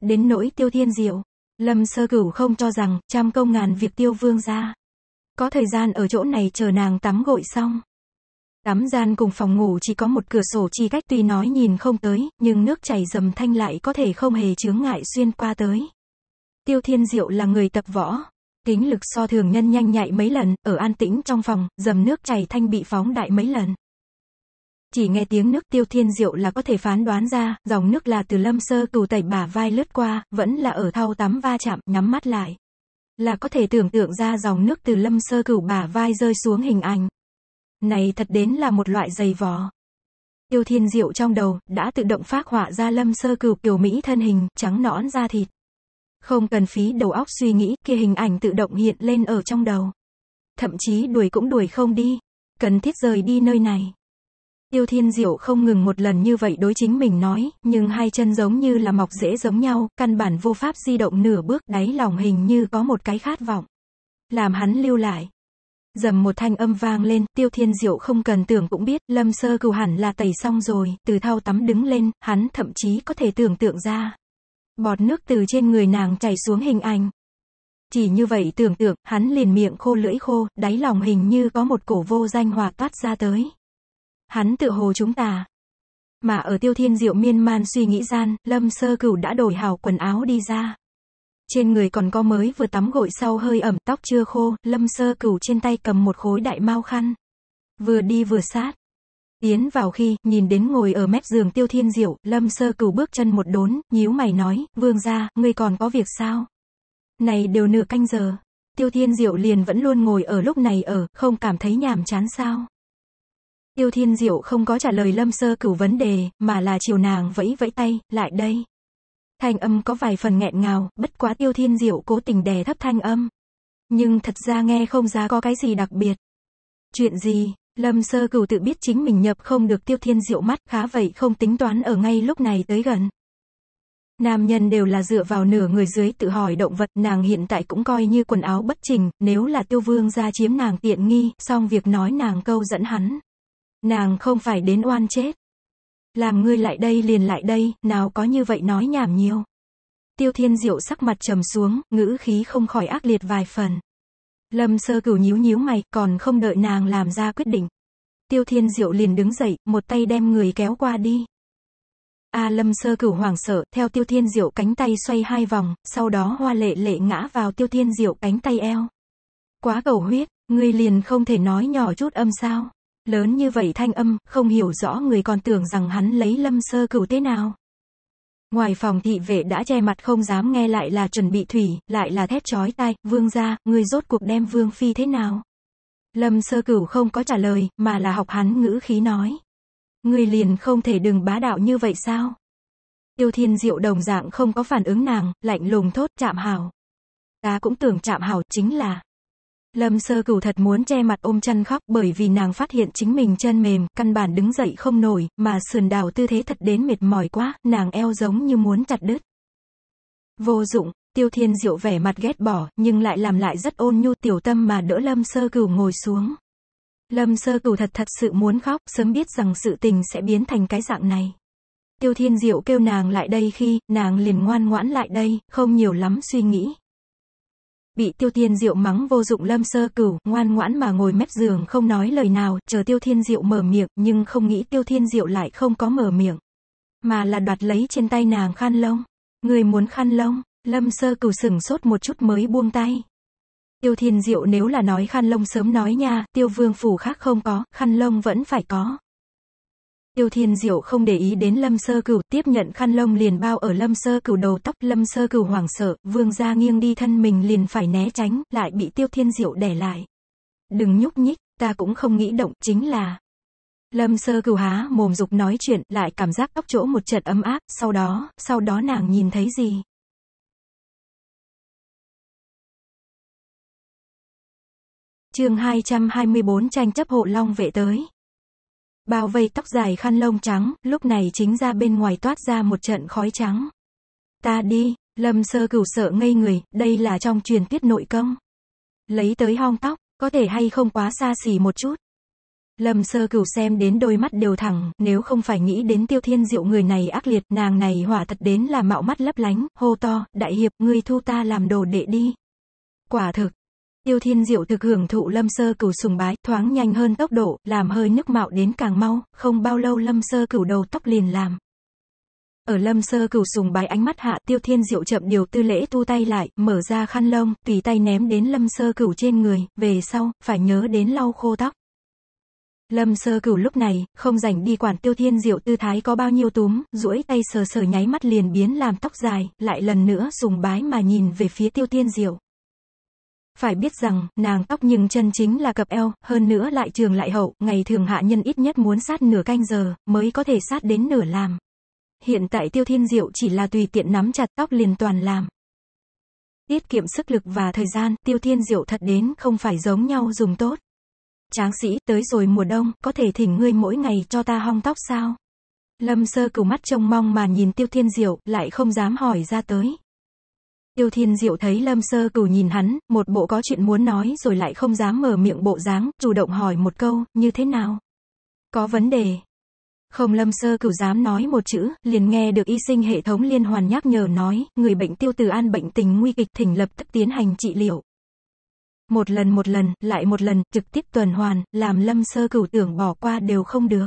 Đến nỗi tiêu thiên diệu, lâm sơ cửu không cho rằng, trăm công ngàn việc tiêu vương ra. Có thời gian ở chỗ này chờ nàng tắm gội xong. Tắm gian cùng phòng ngủ chỉ có một cửa sổ chi cách tuy nói nhìn không tới, nhưng nước chảy dầm thanh lại có thể không hề chướng ngại xuyên qua tới. Tiêu Thiên Diệu là người tập võ. Tính lực so thường nhân nhanh nhạy mấy lần, ở an tĩnh trong phòng, dầm nước chảy thanh bị phóng đại mấy lần. Chỉ nghe tiếng nước tiêu thiên diệu là có thể phán đoán ra, dòng nước là từ lâm sơ cừu tẩy bả vai lướt qua, vẫn là ở thau tắm va chạm, nhắm mắt lại. Là có thể tưởng tượng ra dòng nước từ lâm sơ cừu bả vai rơi xuống hình ảnh. Này thật đến là một loại giày vò. Tiêu thiên diệu trong đầu, đã tự động phát họa ra lâm sơ cửu kiểu Mỹ thân hình, trắng nõn da thịt. Không cần phí đầu óc suy nghĩ, kia hình ảnh tự động hiện lên ở trong đầu. Thậm chí đuổi cũng đuổi không đi. Cần thiết rời đi nơi này. Tiêu thiên diệu không ngừng một lần như vậy đối chính mình nói, nhưng hai chân giống như là mọc rễ giống nhau, căn bản vô pháp di động nửa bước, đáy lòng hình như có một cái khát vọng. Làm hắn lưu lại dầm một thanh âm vang lên, tiêu thiên diệu không cần tưởng cũng biết, lâm sơ cửu hẳn là tẩy xong rồi, từ thao tắm đứng lên, hắn thậm chí có thể tưởng tượng ra. Bọt nước từ trên người nàng chảy xuống hình ảnh. Chỉ như vậy tưởng tượng, hắn liền miệng khô lưỡi khô, đáy lòng hình như có một cổ vô danh hòa toát ra tới. Hắn tự hồ chúng ta. Mà ở tiêu thiên diệu miên man suy nghĩ gian, lâm sơ cửu đã đổi hào quần áo đi ra trên người còn có mới vừa tắm gội sau hơi ẩm, tóc chưa khô, lâm sơ cửu trên tay cầm một khối đại mau khăn. Vừa đi vừa sát. Tiến vào khi, nhìn đến ngồi ở mép giường tiêu thiên diệu, lâm sơ cửu bước chân một đốn, nhíu mày nói, vương ra, ngươi còn có việc sao? Này đều nửa canh giờ. Tiêu thiên diệu liền vẫn luôn ngồi ở lúc này ở, không cảm thấy nhàm chán sao? Tiêu thiên diệu không có trả lời lâm sơ cửu vấn đề, mà là chiều nàng vẫy vẫy tay, lại đây. Thanh âm có vài phần nghẹn ngào, bất quá tiêu thiên diệu cố tình đè thấp thanh âm. Nhưng thật ra nghe không ra có cái gì đặc biệt. Chuyện gì, lâm sơ cửu tự biết chính mình nhập không được tiêu thiên diệu mắt, khá vậy không tính toán ở ngay lúc này tới gần. Nam nhân đều là dựa vào nửa người dưới tự hỏi động vật, nàng hiện tại cũng coi như quần áo bất trình, nếu là tiêu vương ra chiếm nàng tiện nghi, song việc nói nàng câu dẫn hắn. Nàng không phải đến oan chết, làm ngươi lại đây liền lại đây, nào có như vậy nói nhảm nhiều. Tiêu thiên diệu sắc mặt trầm xuống, ngữ khí không khỏi ác liệt vài phần. Lâm sơ cửu nhíu nhíu mày, còn không đợi nàng làm ra quyết định. Tiêu thiên diệu liền đứng dậy, một tay đem người kéo qua đi. A à, lâm sơ cửu hoảng sợ, theo tiêu thiên diệu cánh tay xoay hai vòng, sau đó hoa lệ lệ ngã vào tiêu thiên diệu cánh tay eo. Quá cầu huyết, ngươi liền không thể nói nhỏ chút âm sao. Lớn như vậy thanh âm, không hiểu rõ người còn tưởng rằng hắn lấy lâm sơ cửu thế nào. Ngoài phòng thị vệ đã che mặt không dám nghe lại là chuẩn bị thủy, lại là thét chói tai, vương ra, người rốt cuộc đem vương phi thế nào. Lâm sơ cửu không có trả lời, mà là học hắn ngữ khí nói. Người liền không thể đừng bá đạo như vậy sao? Tiêu thiên diệu đồng dạng không có phản ứng nàng, lạnh lùng thốt chạm hào. Ta cũng tưởng chạm hào chính là. Lâm sơ cửu thật muốn che mặt ôm chân khóc bởi vì nàng phát hiện chính mình chân mềm, căn bản đứng dậy không nổi, mà sườn đào tư thế thật đến mệt mỏi quá, nàng eo giống như muốn chặt đứt. Vô dụng, tiêu thiên diệu vẻ mặt ghét bỏ, nhưng lại làm lại rất ôn nhu tiểu tâm mà đỡ lâm sơ cửu ngồi xuống. Lâm sơ cửu thật thật sự muốn khóc, sớm biết rằng sự tình sẽ biến thành cái dạng này. Tiêu thiên diệu kêu nàng lại đây khi, nàng liền ngoan ngoãn lại đây, không nhiều lắm suy nghĩ, bị tiêu thiên diệu mắng vô dụng lâm sơ cửu, ngoan ngoãn mà ngồi mép giường không nói lời nào, chờ tiêu thiên diệu mở miệng, nhưng không nghĩ tiêu thiên diệu lại không có mở miệng. Mà là đoạt lấy trên tay nàng khăn lông. Người muốn khăn lông, lâm sơ cửu sửng sốt một chút mới buông tay. Tiêu thiên diệu nếu là nói khăn lông sớm nói nha, tiêu vương phủ khác không có, khăn lông vẫn phải có. Tiêu Thiên Diệu không để ý đến Lâm Sơ Cửu, tiếp nhận khăn lông liền bao ở Lâm Sơ Cửu đầu tóc, Lâm Sơ Cửu hoảng sợ, Vương gia nghiêng đi thân mình liền phải né tránh, lại bị Tiêu Thiên Diệu đè lại. Đừng nhúc nhích, ta cũng không nghĩ động, chính là Lâm Sơ Cửu há mồm dục nói chuyện, lại cảm giác tóc chỗ một trận ấm áp, sau đó, sau đó nàng nhìn thấy gì? Chương 224 tranh chấp hộ long vệ tới bao vây tóc dài khăn lông trắng, lúc này chính ra bên ngoài toát ra một trận khói trắng. Ta đi, lâm sơ cửu sợ ngây người, đây là trong truyền thuyết nội công. Lấy tới hong tóc, có thể hay không quá xa xỉ một chút. Lâm sơ cửu xem đến đôi mắt đều thẳng, nếu không phải nghĩ đến tiêu thiên diệu người này ác liệt, nàng này hỏa thật đến là mạo mắt lấp lánh, hô to, đại hiệp, ngươi thu ta làm đồ đệ đi. Quả thực, Tiêu Thiên Diệu thực hưởng thụ Lâm Sơ Cửu sùng bái, thoáng nhanh hơn tốc độ, làm hơi nước mạo đến càng mau, không bao lâu Lâm Sơ Cửu đầu tóc liền làm. Ở Lâm Sơ Cửu sùng bái ánh mắt hạ, Tiêu Thiên Diệu chậm điều tư lễ thu tay lại, mở ra khăn lông, tùy tay ném đến Lâm Sơ Cửu trên người, về sau, phải nhớ đến lau khô tóc. Lâm sơ cửu lúc này, không rảnh đi quản tiêu thiên diệu tư thái có bao nhiêu túm, duỗi tay sờ sờ nháy mắt liền biến làm tóc dài, lại lần nữa sùng bái mà nhìn về phía tiêu thiên diệu. Phải biết rằng, nàng tóc nhưng chân chính là cập eo, hơn nữa lại trường lại hậu, ngày thường hạ nhân ít nhất muốn sát nửa canh giờ, mới có thể sát đến nửa làm. Hiện tại tiêu thiên diệu chỉ là tùy tiện nắm chặt tóc liền toàn làm. Tiết kiệm sức lực và thời gian, tiêu thiên diệu thật đến không phải giống nhau dùng tốt. Tráng sĩ, tới rồi mùa đông, có thể thỉnh ngươi mỗi ngày cho ta hong tóc sao? Lâm sơ cửu mắt trông mong mà nhìn tiêu thiên diệu, lại không dám hỏi ra tới. Tiêu Thiên Diệu thấy Lâm Sơ Cửu nhìn hắn, một bộ có chuyện muốn nói rồi lại không dám mở miệng bộ dáng, chủ động hỏi một câu, như thế nào? Có vấn đề. Không Lâm Sơ Cửu dám nói một chữ, liền nghe được y sinh hệ thống liên hoàn nhắc nhở nói, người bệnh tiêu từ an bệnh tình nguy kịch thỉnh lập tức tiến hành trị liệu. Một lần một lần, lại một lần, trực tiếp tuần hoàn, làm Lâm Sơ Cửu tưởng bỏ qua đều không được.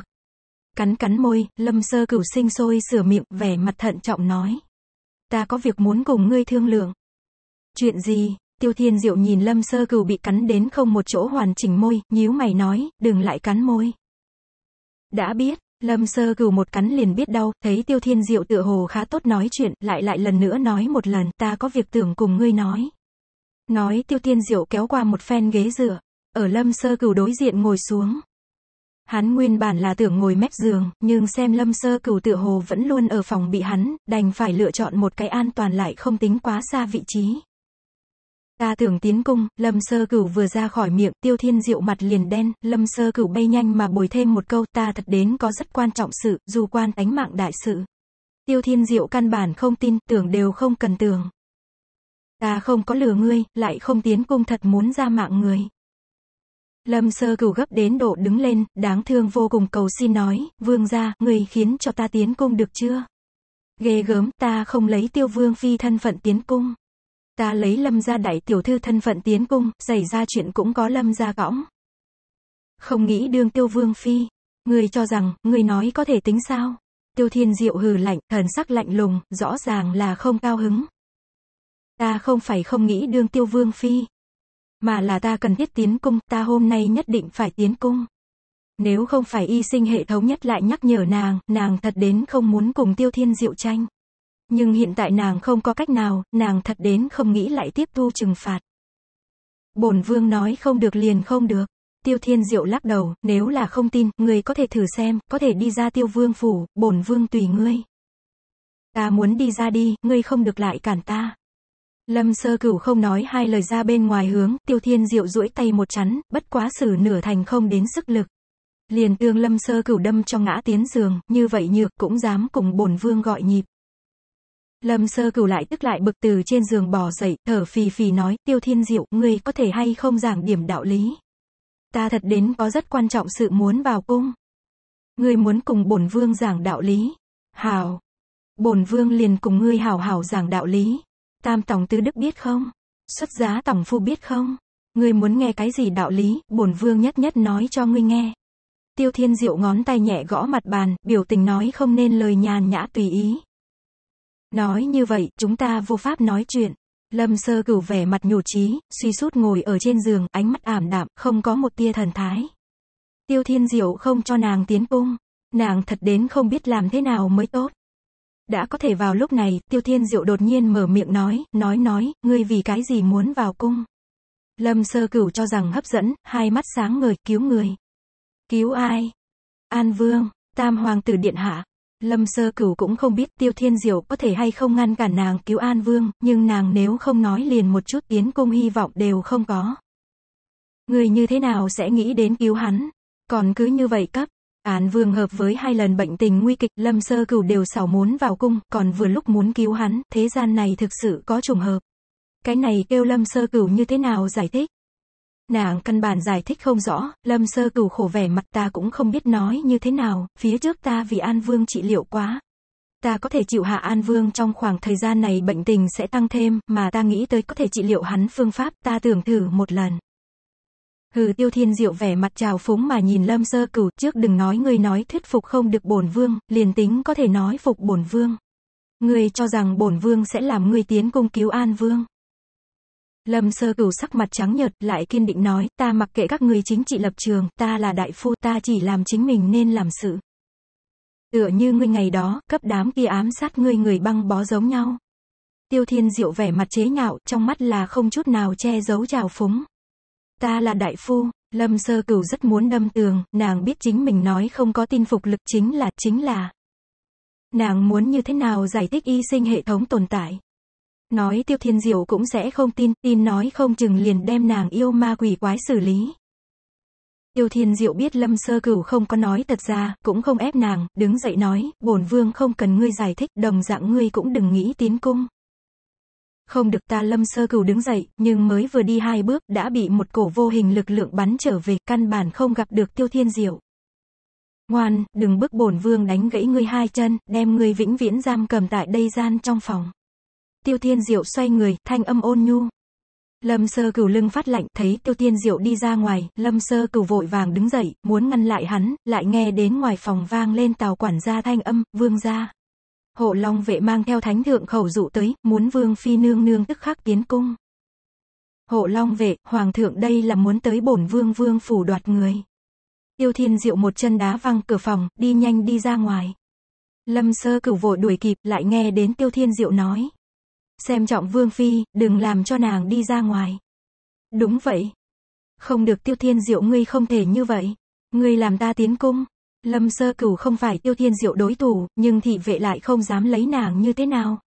Cắn cắn môi, Lâm Sơ Cửu sinh sôi sửa miệng, vẻ mặt thận trọng nói ta có việc muốn cùng ngươi thương lượng. Chuyện gì? Tiêu Thiên Diệu nhìn Lâm Sơ Cửu bị cắn đến không một chỗ hoàn chỉnh môi, nhíu mày nói, đừng lại cắn môi. Đã biết, Lâm Sơ Cửu một cắn liền biết đau, thấy Tiêu Thiên Diệu tựa hồ khá tốt nói chuyện, lại lại lần nữa nói một lần, ta có việc tưởng cùng ngươi nói. Nói Tiêu Thiên Diệu kéo qua một phen ghế dựa, ở Lâm Sơ Cửu đối diện ngồi xuống, Hắn nguyên bản là tưởng ngồi mép giường, nhưng xem lâm sơ cửu tựa hồ vẫn luôn ở phòng bị hắn, đành phải lựa chọn một cái an toàn lại không tính quá xa vị trí. Ta tưởng tiến cung, lâm sơ cửu vừa ra khỏi miệng, tiêu thiên diệu mặt liền đen, lâm sơ cửu bay nhanh mà bồi thêm một câu ta thật đến có rất quan trọng sự, dù quan ánh mạng đại sự. Tiêu thiên diệu căn bản không tin, tưởng đều không cần tưởng. Ta không có lừa ngươi, lại không tiến cung thật muốn ra mạng người. Lâm sơ cửu gấp đến độ đứng lên, đáng thương vô cùng cầu xin nói, vương gia, người khiến cho ta tiến cung được chưa? Ghê gớm, ta không lấy tiêu vương phi thân phận tiến cung. Ta lấy lâm gia đại tiểu thư thân phận tiến cung, xảy ra chuyện cũng có lâm gia cõng. Không nghĩ đương tiêu vương phi. Người cho rằng, người nói có thể tính sao? Tiêu thiên diệu hừ lạnh, thần sắc lạnh lùng, rõ ràng là không cao hứng. Ta không phải không nghĩ đương tiêu vương phi, mà là ta cần thiết tiến cung, ta hôm nay nhất định phải tiến cung. Nếu không phải y sinh hệ thống nhất lại nhắc nhở nàng, nàng thật đến không muốn cùng tiêu thiên diệu tranh. Nhưng hiện tại nàng không có cách nào, nàng thật đến không nghĩ lại tiếp thu trừng phạt. Bổn vương nói không được liền không được. Tiêu thiên diệu lắc đầu, nếu là không tin, người có thể thử xem, có thể đi ra tiêu vương phủ, bổn vương tùy ngươi. Ta muốn đi ra đi, ngươi không được lại cản ta. Lâm sơ cửu không nói hai lời ra bên ngoài hướng, tiêu thiên diệu duỗi tay một chắn, bất quá xử nửa thành không đến sức lực. Liền tương lâm sơ cửu đâm cho ngã tiến giường, như vậy nhược cũng dám cùng bổn vương gọi nhịp. Lâm sơ cửu lại tức lại bực từ trên giường bò dậy, thở phì phì nói, tiêu thiên diệu, ngươi có thể hay không giảng điểm đạo lý. Ta thật đến có rất quan trọng sự muốn vào cung. Ngươi muốn cùng bổn vương giảng đạo lý. Hào. Bổn vương liền cùng ngươi hào hào giảng đạo lý. Tam tổng tứ đức biết không? Xuất giá tổng phu biết không? Ngươi muốn nghe cái gì đạo lý, bổn vương nhất nhất nói cho ngươi nghe. Tiêu thiên diệu ngón tay nhẹ gõ mặt bàn, biểu tình nói không nên lời nhàn nhã tùy ý. Nói như vậy, chúng ta vô pháp nói chuyện. Lâm sơ cửu vẻ mặt nhủ trí, suy sút ngồi ở trên giường, ánh mắt ảm đạm, không có một tia thần thái. Tiêu thiên diệu không cho nàng tiến cung. Nàng thật đến không biết làm thế nào mới tốt. Đã có thể vào lúc này, Tiêu Thiên Diệu đột nhiên mở miệng nói, nói nói, ngươi vì cái gì muốn vào cung. Lâm sơ cửu cho rằng hấp dẫn, hai mắt sáng ngời, cứu người. Cứu ai? An Vương, Tam Hoàng tử Điện Hạ. Lâm sơ cửu cũng không biết Tiêu Thiên Diệu có thể hay không ngăn cản nàng cứu An Vương, nhưng nàng nếu không nói liền một chút tiến cung hy vọng đều không có. Người như thế nào sẽ nghĩ đến cứu hắn? Còn cứ như vậy cấp, Án vương hợp với hai lần bệnh tình nguy kịch, lâm sơ cửu đều xảo muốn vào cung, còn vừa lúc muốn cứu hắn, thế gian này thực sự có trùng hợp. Cái này kêu lâm sơ cửu như thế nào giải thích? Nàng căn bản giải thích không rõ, lâm sơ cửu khổ vẻ mặt ta cũng không biết nói như thế nào, phía trước ta vì An Vương trị liệu quá. Ta có thể chịu hạ An Vương trong khoảng thời gian này bệnh tình sẽ tăng thêm, mà ta nghĩ tới có thể trị liệu hắn phương pháp, ta tưởng thử một lần. Hừ tiêu thiên diệu vẻ mặt trào phúng mà nhìn lâm sơ cửu, trước đừng nói người nói thuyết phục không được bổn vương, liền tính có thể nói phục bổn vương. Người cho rằng bổn vương sẽ làm người tiến cung cứu an vương. Lâm sơ cửu sắc mặt trắng nhợt, lại kiên định nói, ta mặc kệ các người chính trị lập trường, ta là đại phu, ta chỉ làm chính mình nên làm sự. Tựa như ngươi ngày đó, cấp đám kia ám sát ngươi người băng bó giống nhau. Tiêu thiên diệu vẻ mặt chế nhạo, trong mắt là không chút nào che giấu trào phúng ta là đại phu, lâm sơ cửu rất muốn đâm tường, nàng biết chính mình nói không có tin phục lực chính là, chính là. Nàng muốn như thế nào giải thích y sinh hệ thống tồn tại. Nói tiêu thiên diệu cũng sẽ không tin, tin nói không chừng liền đem nàng yêu ma quỷ quái xử lý. Tiêu thiên diệu biết lâm sơ cửu không có nói thật ra, cũng không ép nàng, đứng dậy nói, bổn vương không cần ngươi giải thích, đồng dạng ngươi cũng đừng nghĩ tiến cung. Không được ta lâm sơ cửu đứng dậy, nhưng mới vừa đi hai bước, đã bị một cổ vô hình lực lượng bắn trở về, căn bản không gặp được tiêu thiên diệu. Ngoan, đừng bức bổn vương đánh gãy ngươi hai chân, đem ngươi vĩnh viễn giam cầm tại đây gian trong phòng. Tiêu thiên diệu xoay người, thanh âm ôn nhu. Lâm sơ cửu lưng phát lạnh, thấy tiêu thiên diệu đi ra ngoài, lâm sơ cửu vội vàng đứng dậy, muốn ngăn lại hắn, lại nghe đến ngoài phòng vang lên tàu quản gia thanh âm, vương gia. Hộ Long vệ mang theo thánh thượng khẩu dụ tới, muốn vương phi nương nương tức khắc tiến cung. Hộ Long vệ, hoàng thượng đây là muốn tới bổn vương vương phủ đoạt người. Tiêu Thiên Diệu một chân đá văng cửa phòng, đi nhanh đi ra ngoài. Lâm Sơ Cửu vội đuổi kịp, lại nghe đến Tiêu Thiên Diệu nói: "Xem trọng vương phi, đừng làm cho nàng đi ra ngoài." "Đúng vậy. Không được Tiêu Thiên Diệu ngươi không thể như vậy, ngươi làm ta tiến cung." Lâm sơ cửu không phải tiêu thiên diệu đối thủ, nhưng thị vệ lại không dám lấy nàng như thế nào.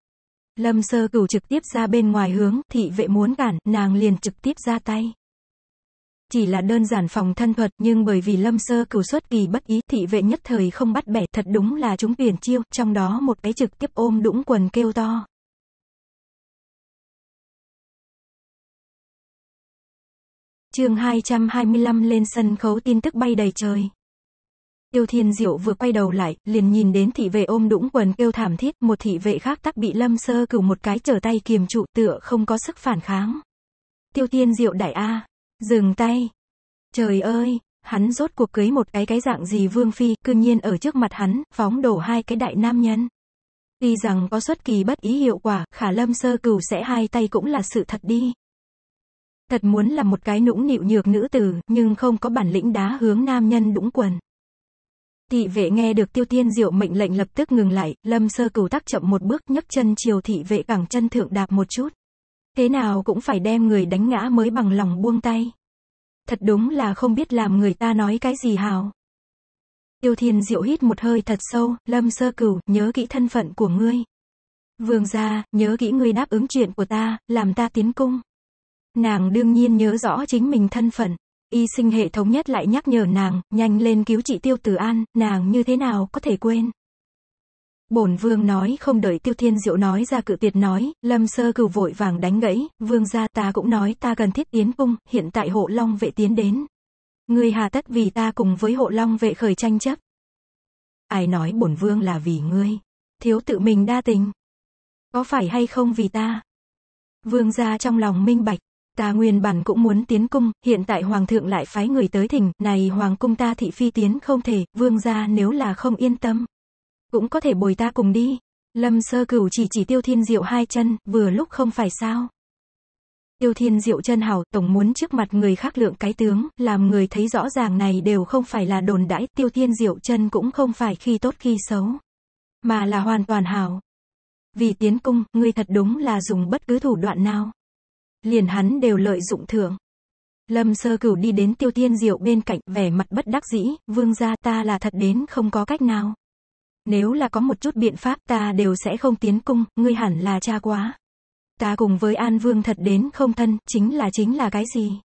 Lâm sơ cửu trực tiếp ra bên ngoài hướng, thị vệ muốn cản, nàng liền trực tiếp ra tay. Chỉ là đơn giản phòng thân thuật, nhưng bởi vì lâm sơ cửu xuất kỳ bất ý, thị vệ nhất thời không bắt bẻ, thật đúng là chúng tuyển chiêu, trong đó một cái trực tiếp ôm đũng quần kêu to. chương 225 lên sân khấu tin tức bay đầy trời. Tiêu Thiên Diệu vừa quay đầu lại, liền nhìn đến thị vệ ôm đũng quần kêu thảm thiết, một thị vệ khác tắc bị Lâm Sơ Cửu một cái trở tay kiềm trụ, tựa không có sức phản kháng. Tiêu Thiên Diệu đại a, dừng tay. Trời ơi, hắn rốt cuộc cưới một cái cái dạng gì Vương Phi, cương nhiên ở trước mặt hắn, phóng đổ hai cái đại nam nhân. Tuy rằng có xuất kỳ bất ý hiệu quả, khả Lâm Sơ Cửu sẽ hai tay cũng là sự thật đi. Thật muốn là một cái nũng nịu nhược nữ tử, nhưng không có bản lĩnh đá hướng nam nhân đũng quần. Thị vệ nghe được tiêu tiên diệu mệnh lệnh lập tức ngừng lại, lâm sơ cửu tắc chậm một bước nhấc chân chiều thị vệ cẳng chân thượng đạp một chút. Thế nào cũng phải đem người đánh ngã mới bằng lòng buông tay. Thật đúng là không biết làm người ta nói cái gì hào. Tiêu thiên diệu hít một hơi thật sâu, lâm sơ cửu, nhớ kỹ thân phận của ngươi. Vương gia, nhớ kỹ ngươi đáp ứng chuyện của ta, làm ta tiến cung. Nàng đương nhiên nhớ rõ chính mình thân phận. Y sinh hệ thống nhất lại nhắc nhở nàng, nhanh lên cứu chị Tiêu Tử An, nàng như thế nào có thể quên. Bổn vương nói không đợi Tiêu Thiên Diệu nói ra cự tuyệt nói, Lâm Sơ cửu vội vàng đánh gãy, vương gia ta cũng nói ta cần thiết tiến cung, hiện tại hộ long vệ tiến đến. Người hà tất vì ta cùng với hộ long vệ khởi tranh chấp. Ai nói bổn vương là vì ngươi, thiếu tự mình đa tình. Có phải hay không vì ta? Vương gia trong lòng minh bạch, Ta nguyên bản cũng muốn tiến cung, hiện tại hoàng thượng lại phái người tới thỉnh, này hoàng cung ta thị phi tiến không thể, vương gia nếu là không yên tâm. Cũng có thể bồi ta cùng đi. Lâm sơ cửu chỉ chỉ tiêu thiên diệu hai chân, vừa lúc không phải sao. Tiêu thiên diệu chân hảo, tổng muốn trước mặt người khác lượng cái tướng, làm người thấy rõ ràng này đều không phải là đồn đãi, tiêu thiên diệu chân cũng không phải khi tốt khi xấu, mà là hoàn toàn hảo. Vì tiến cung, ngươi thật đúng là dùng bất cứ thủ đoạn nào liền hắn đều lợi dụng thưởng. Lâm sơ cửu đi đến tiêu thiên diệu bên cạnh vẻ mặt bất đắc dĩ, vương gia ta là thật đến không có cách nào. Nếu là có một chút biện pháp ta đều sẽ không tiến cung, ngươi hẳn là cha quá. Ta cùng với An Vương thật đến không thân, chính là chính là cái gì?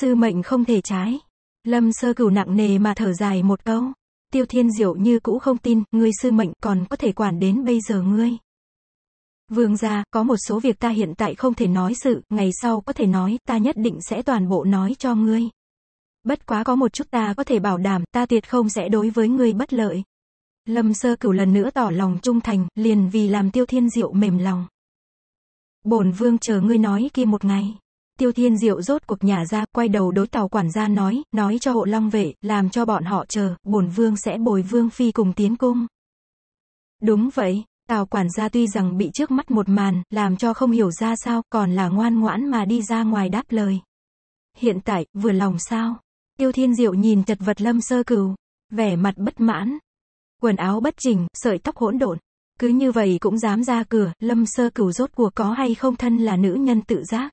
Sư mệnh không thể trái. Lâm sơ cửu nặng nề mà thở dài một câu. Tiêu thiên diệu như cũ không tin, ngươi sư mệnh còn có thể quản đến bây giờ ngươi. Vương gia, có một số việc ta hiện tại không thể nói sự, ngày sau có thể nói, ta nhất định sẽ toàn bộ nói cho ngươi. Bất quá có một chút ta có thể bảo đảm, ta tuyệt không sẽ đối với ngươi bất lợi. Lâm sơ cửu lần nữa tỏ lòng trung thành, liền vì làm tiêu thiên diệu mềm lòng. Bổn vương chờ ngươi nói kia một ngày. Tiêu thiên diệu rốt cuộc nhà ra, quay đầu đối tàu quản gia nói, nói cho hộ long vệ, làm cho bọn họ chờ, bổn vương sẽ bồi vương phi cùng tiến cung. Đúng vậy, Tào quản gia tuy rằng bị trước mắt một màn, làm cho không hiểu ra sao, còn là ngoan ngoãn mà đi ra ngoài đáp lời. Hiện tại, vừa lòng sao? Tiêu Thiên Diệu nhìn chật vật Lâm Sơ Cửu, vẻ mặt bất mãn. Quần áo bất chỉnh, sợi tóc hỗn độn. Cứ như vậy cũng dám ra cửa, Lâm Sơ Cửu rốt cuộc có hay không thân là nữ nhân tự giác.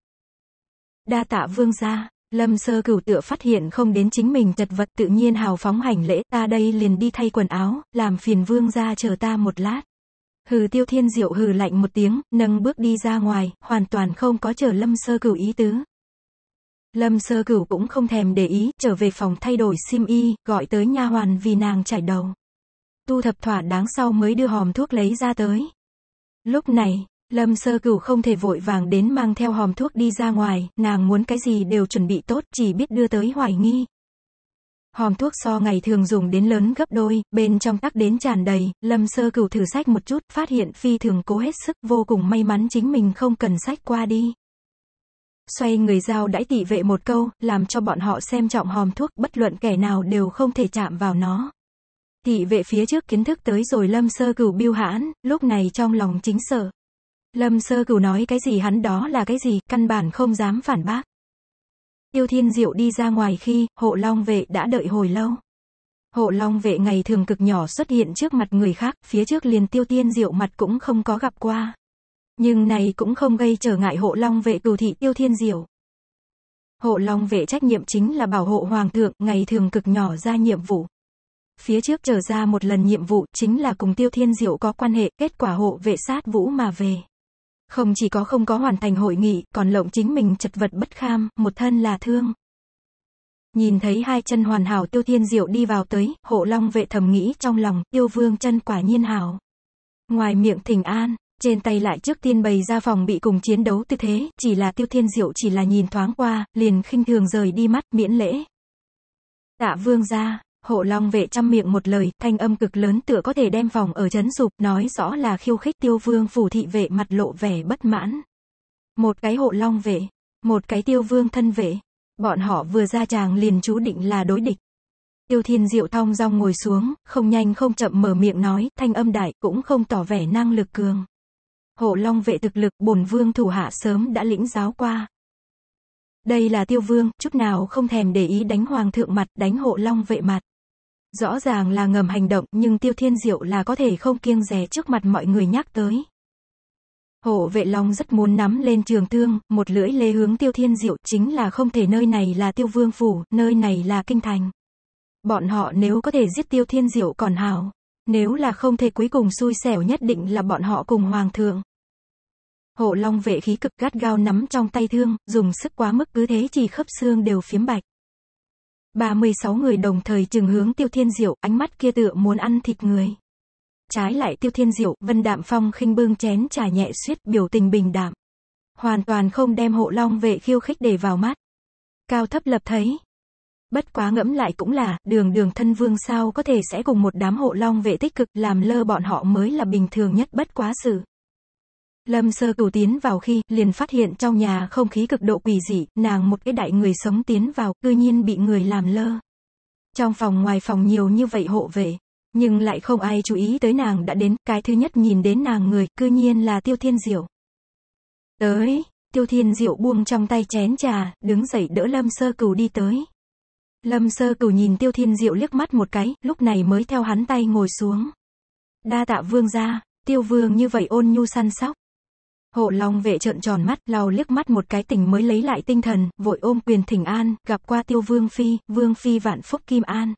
Đa tạ vương gia, Lâm Sơ Cửu tựa phát hiện không đến chính mình chật vật tự nhiên hào phóng hành lễ ta đây liền đi thay quần áo, làm phiền vương gia chờ ta một lát. Hừ tiêu thiên diệu hừ lạnh một tiếng, nâng bước đi ra ngoài, hoàn toàn không có chờ lâm sơ cửu ý tứ. Lâm sơ cửu cũng không thèm để ý, trở về phòng thay đổi sim y, gọi tới nha hoàn vì nàng chảy đầu. Tu thập thỏa đáng sau mới đưa hòm thuốc lấy ra tới. Lúc này, Lâm sơ cửu không thể vội vàng đến mang theo hòm thuốc đi ra ngoài, nàng muốn cái gì đều chuẩn bị tốt, chỉ biết đưa tới hoài nghi, hòm thuốc so ngày thường dùng đến lớn gấp đôi, bên trong tắc đến tràn đầy, lâm sơ cửu thử sách một chút, phát hiện phi thường cố hết sức, vô cùng may mắn chính mình không cần sách qua đi. Xoay người giao đãi tỷ vệ một câu, làm cho bọn họ xem trọng hòm thuốc, bất luận kẻ nào đều không thể chạm vào nó. Tỷ vệ phía trước kiến thức tới rồi lâm sơ cửu biêu hãn, lúc này trong lòng chính sợ Lâm sơ cửu nói cái gì hắn đó là cái gì, căn bản không dám phản bác. Tiêu Thiên Diệu đi ra ngoài khi, hộ long vệ đã đợi hồi lâu. Hộ long vệ ngày thường cực nhỏ xuất hiện trước mặt người khác, phía trước liền Tiêu Thiên Diệu mặt cũng không có gặp qua. Nhưng này cũng không gây trở ngại hộ long vệ cừu thị Tiêu Thiên Diệu. Hộ long vệ trách nhiệm chính là bảo hộ hoàng thượng, ngày thường cực nhỏ ra nhiệm vụ. Phía trước trở ra một lần nhiệm vụ chính là cùng Tiêu Thiên Diệu có quan hệ, kết quả hộ vệ sát vũ mà về. Không chỉ có không có hoàn thành hội nghị, còn lộng chính mình chật vật bất kham, một thân là thương. Nhìn thấy hai chân hoàn hảo tiêu thiên diệu đi vào tới, hộ long vệ thầm nghĩ trong lòng, tiêu vương chân quả nhiên hảo. Ngoài miệng thỉnh an, trên tay lại trước tiên bày ra phòng bị cùng chiến đấu tư thế, chỉ là tiêu thiên diệu chỉ là nhìn thoáng qua, liền khinh thường rời đi mắt miễn lễ. Tạ vương ra, Hộ Long vệ chăm miệng một lời, thanh âm cực lớn tựa có thể đem vòng ở chấn sụp. nói rõ là khiêu khích tiêu vương phủ thị vệ mặt lộ vẻ bất mãn. Một cái hộ Long vệ, một cái tiêu vương thân vệ. Bọn họ vừa ra chàng liền chú định là đối địch. Tiêu Thiên Diệu thong rong ngồi xuống, không nhanh không chậm mở miệng nói, thanh âm đại, cũng không tỏ vẻ năng lực cường. Hộ Long vệ thực lực, bồn vương thủ hạ sớm đã lĩnh giáo qua. Đây là tiêu vương, chút nào không thèm để ý đánh hoàng thượng mặt, đánh hộ long vệ mặt. Rõ ràng là ngầm hành động, nhưng tiêu thiên diệu là có thể không kiêng rẻ trước mặt mọi người nhắc tới. Hộ vệ long rất muốn nắm lên trường thương một lưỡi lê hướng tiêu thiên diệu chính là không thể nơi này là tiêu vương phủ, nơi này là kinh thành. Bọn họ nếu có thể giết tiêu thiên diệu còn hảo, nếu là không thể cuối cùng xui xẻo nhất định là bọn họ cùng hoàng thượng. Hộ long vệ khí cực gắt gao nắm trong tay thương, dùng sức quá mức cứ thế chỉ khớp xương đều phiếm bạch. 36 người đồng thời trừng hướng tiêu thiên diệu, ánh mắt kia tựa muốn ăn thịt người. Trái lại tiêu thiên diệu, vân đạm phong khinh bưng chén trà nhẹ suyết, biểu tình bình đạm. Hoàn toàn không đem hộ long vệ khiêu khích để vào mắt. Cao thấp lập thấy. Bất quá ngẫm lại cũng là, đường đường thân vương sao có thể sẽ cùng một đám hộ long vệ tích cực làm lơ bọn họ mới là bình thường nhất bất quá sự. Lâm sơ cửu tiến vào khi, liền phát hiện trong nhà không khí cực độ quỷ dị, nàng một cái đại người sống tiến vào, cư nhiên bị người làm lơ. Trong phòng ngoài phòng nhiều như vậy hộ vệ, nhưng lại không ai chú ý tới nàng đã đến, cái thứ nhất nhìn đến nàng người, cư nhiên là tiêu thiên diệu. Tới, tiêu thiên diệu buông trong tay chén trà, đứng dậy đỡ lâm sơ cửu đi tới. Lâm sơ cửu nhìn tiêu thiên diệu liếc mắt một cái, lúc này mới theo hắn tay ngồi xuống. Đa tạ vương ra, tiêu vương như vậy ôn nhu săn sóc. Hộ Long vệ trợn tròn mắt, lau liếc mắt một cái tỉnh mới lấy lại tinh thần, vội ôm quyền thỉnh an, gặp qua tiêu vương phi, vương phi vạn phúc kim an.